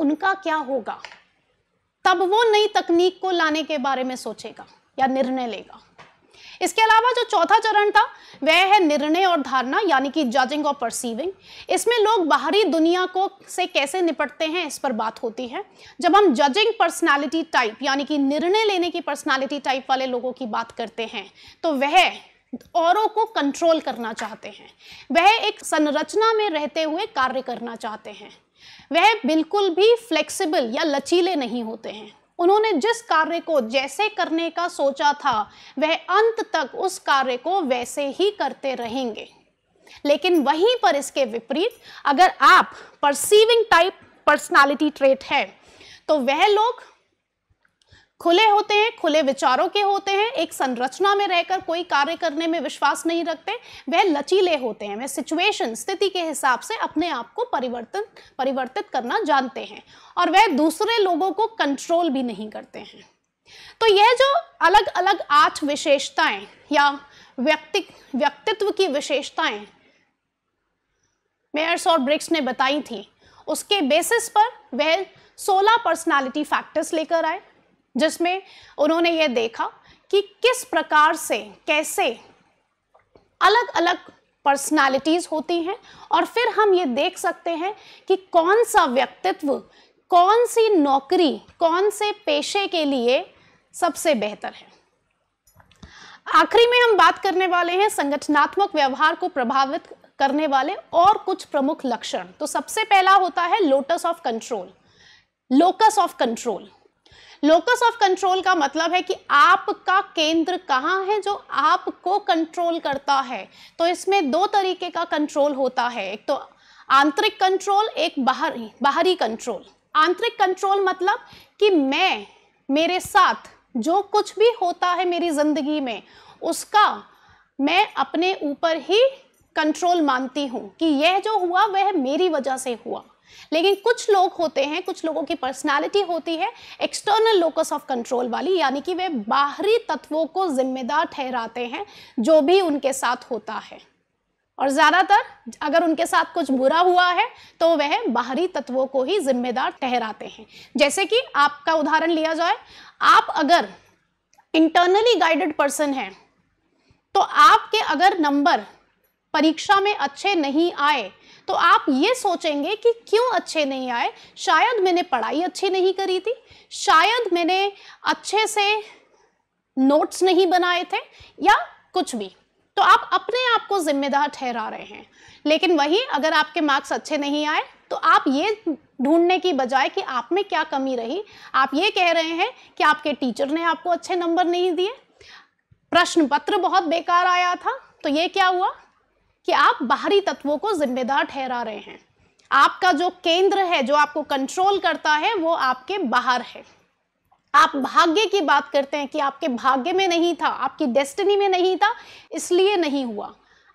उनका क्या होगा तब वो नई तकनीक को लाने के बारे में सोचेगा या निर्णय लेगा इसके अलावा जो चौथा चरण था वह है निर्णय और धारणा यानी कि जजिंग और परसीविंग इसमें लोग बाहरी दुनिया को से कैसे निपटते हैं इस पर बात होती है जब हम जजिंग पर्सनालिटी टाइप यानी कि निर्णय लेने की पर्सनालिटी टाइप वाले लोगों की बात करते हैं तो वह औरों को कंट्रोल करना चाहते हैं वह एक संरचना में रहते हुए कार्य करना चाहते हैं वह बिल्कुल भी फ्लेक्सिबल या लचीले नहीं होते हैं उन्होंने जिस कार्य को जैसे करने का सोचा था वह अंत तक उस कार्य को वैसे ही करते रहेंगे लेकिन वहीं पर इसके विपरीत अगर आप परसीविंग टाइप पर्सनालिटी ट्रेट है तो वह लोग खुले होते हैं खुले विचारों के होते हैं एक संरचना में रहकर कोई कार्य करने में विश्वास नहीं रखते वह लचीले होते हैं वह सिचुएशन स्थिति के हिसाब से अपने आप को परिवर्तन परिवर्तित करना जानते हैं और वह दूसरे लोगों को कंट्रोल भी नहीं करते हैं तो यह जो अलग अलग आठ विशेषताएं या व्यक्ति व्यक्तित्व की विशेषताएं मेयर्स और ब्रिक्स ने बताई थी उसके बेसिस पर वह 16 पर्सनालिटी फैक्टर्स लेकर आए जिसमें उन्होंने ये देखा कि किस प्रकार से कैसे अलग अलग पर्सनालिटीज़ होती हैं और फिर हम ये देख सकते हैं कि कौन सा व्यक्तित्व कौन सी नौकरी कौन से पेशे के लिए सबसे बेहतर है आखिरी में हम बात करने वाले हैं संगठनात्मक व्यवहार को प्रभावित करने वाले और कुछ प्रमुख लक्षण तो सबसे पहला होता है lotus of control locus of control locus of control का मतलब है कि आपका केंद्र कहाँ है जो आपको कंट्रोल करता है तो इसमें दो तरीके का कंट्रोल होता है एक तो आंतरिक कंट्रोल एक बाहरी बाहरी कंट्रोल आंतरिक कंट्रोल मतलब कि मैं मेरे साथ जो कुछ भी होता है मेरी ज़िंदगी में उसका मैं अपने ऊपर ही कंट्रोल मानती हूँ कि यह जो हुआ वह मेरी वजह से हुआ लेकिन कुछ लोग होते हैं कुछ लोगों की पर्सनालिटी होती है एक्सटर्नल लोकस ऑफ कंट्रोल वाली यानी कि वे बाहरी तत्वों को जिम्मेदार ठहराते हैं जो भी उनके साथ होता है और ज़्यादातर अगर उनके साथ कुछ बुरा हुआ है तो वह बाहरी तत्वों को ही जिम्मेदार ठहराते हैं जैसे कि आपका उदाहरण लिया जाए आप अगर इंटरनली गाइडेड पर्सन हैं तो आपके अगर नंबर परीक्षा में अच्छे नहीं आए तो आप ये सोचेंगे कि क्यों अच्छे नहीं आए शायद मैंने पढ़ाई अच्छी नहीं करी थी शायद मैंने अच्छे से नोट्स नहीं बनाए थे या कुछ भी तो आप अपने आप को जिम्मेदार ठहरा रहे हैं लेकिन वही अगर आपके मार्क्स अच्छे नहीं आए तो आप ये ढूंढने की बजाय कि आप में क्या कमी रही आप ये कह रहे हैं कि आपके टीचर ने आपको अच्छे नंबर नहीं दिए प्रश्न पत्र बहुत बेकार आया था तो ये क्या हुआ कि आप बाहरी तत्वों को जिम्मेदार ठहरा रहे हैं आपका जो केंद्र है जो आपको कंट्रोल करता है वो आपके बाहर है आप भाग्य की बात करते हैं कि आपके भाग्य में नहीं था आपकी डेस्टिनी में नहीं था इसलिए नहीं हुआ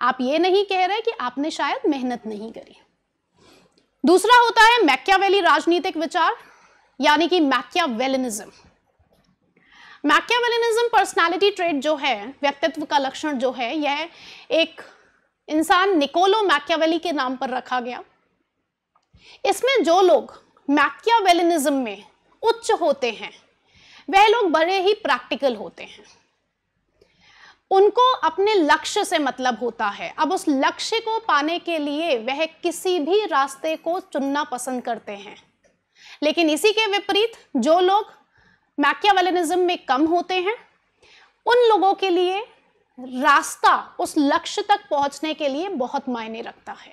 आप ये नहीं कह रहे कि आपने शायद मेहनत नहीं करी दूसरा होता है मैक्यावेली राजनीतिक विचार यानी कि मैक्यावेलिनिज्म मैक्यावेलिनिज्म पर्सनालिटी ट्रेट जो है व्यक्तित्व का लक्षण जो है यह एक इंसान निकोलो मैक्यावेली के नाम पर रखा गया इसमें जो लोग मैक्यावेलिनिज्म में उच्च होते हैं वह लोग बड़े ही प्रैक्टिकल होते हैं उनको अपने लक्ष्य से मतलब होता है अब उस लक्ष्य को पाने के लिए वह किसी भी रास्ते को चुनना पसंद करते हैं लेकिन इसी के विपरीत जो लोग मैकियावेलिनिज्म में कम होते हैं उन लोगों के लिए रास्ता उस लक्ष्य तक पहुंचने के लिए बहुत मायने रखता है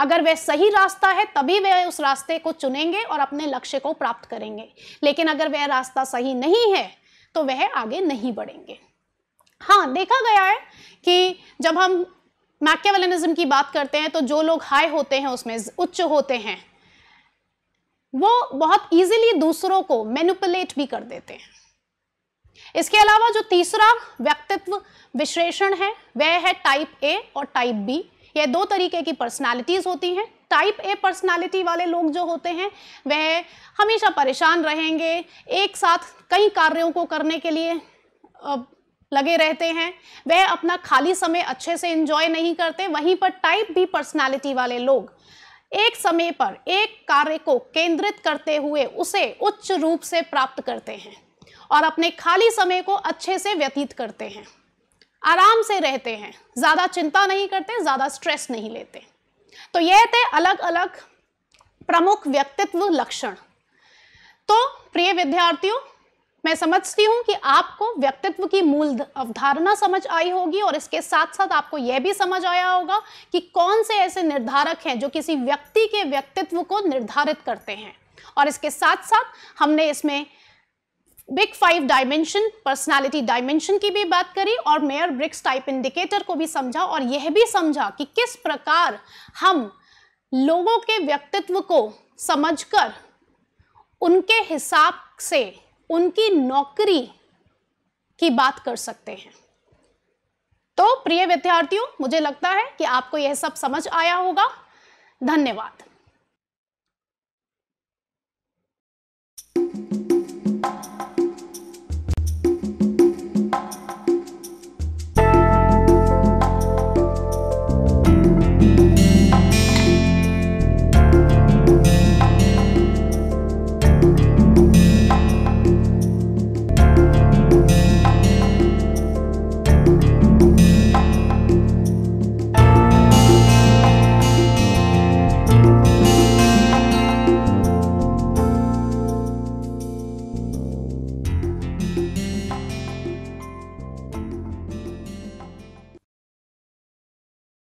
अगर वह सही रास्ता है तभी वह उस रास्ते को चुनेंगे और अपने लक्ष्य को प्राप्त करेंगे लेकिन अगर वह रास्ता सही नहीं है तो वह आगे नहीं बढ़ेंगे हाँ देखा गया है कि जब हम मैकेवलिज्म की बात करते हैं तो जो लोग हाई होते हैं उसमें उच्च होते हैं वो बहुत इजीली दूसरों को मैनुपलेट भी कर देते हैं इसके अलावा जो तीसरा व्यक्तित्व विश्लेषण है वह है टाइप ए और टाइप बी ये दो तरीके की पर्सनालिटीज़ होती हैं टाइप ए पर्सनालिटी वाले लोग जो होते हैं वह हमेशा परेशान रहेंगे एक साथ कई कार्यों को करने के लिए लगे रहते हैं वह अपना खाली समय अच्छे से इंजॉय नहीं करते वहीं पर टाइप बी पर्सनालिटी वाले लोग एक समय पर एक कार्य को केंद्रित करते हुए उसे उच्च रूप से प्राप्त करते हैं और अपने खाली समय को अच्छे से व्यतीत करते हैं आराम से रहते हैं ज़्यादा चिंता नहीं करते ज़्यादा स्ट्रेस नहीं लेते तो यह थे अलग अलग प्रमुख व्यक्तित्व लक्षण तो प्रिय विद्यार्थियों मैं समझती हूँ कि आपको व्यक्तित्व की मूल अवधारणा समझ आई होगी और इसके साथ साथ आपको यह भी समझ आया होगा कि कौन से ऐसे निर्धारक हैं जो किसी व्यक्ति के व्यक्तित्व को निर्धारित करते हैं और इसके साथ साथ हमने इसमें big five dimension personality dimension की भी बात करी और मेयर ब्रिक्स टाइप इंडिकेटर को भी समझा और यह भी समझा कि किस प्रकार हम लोगों के व्यक्तित्व को समझकर उनके हिसाब से उनकी नौकरी की बात कर सकते हैं तो प्रिय विद्यार्थियों मुझे लगता है कि आपको यह सब समझ आया होगा धन्यवाद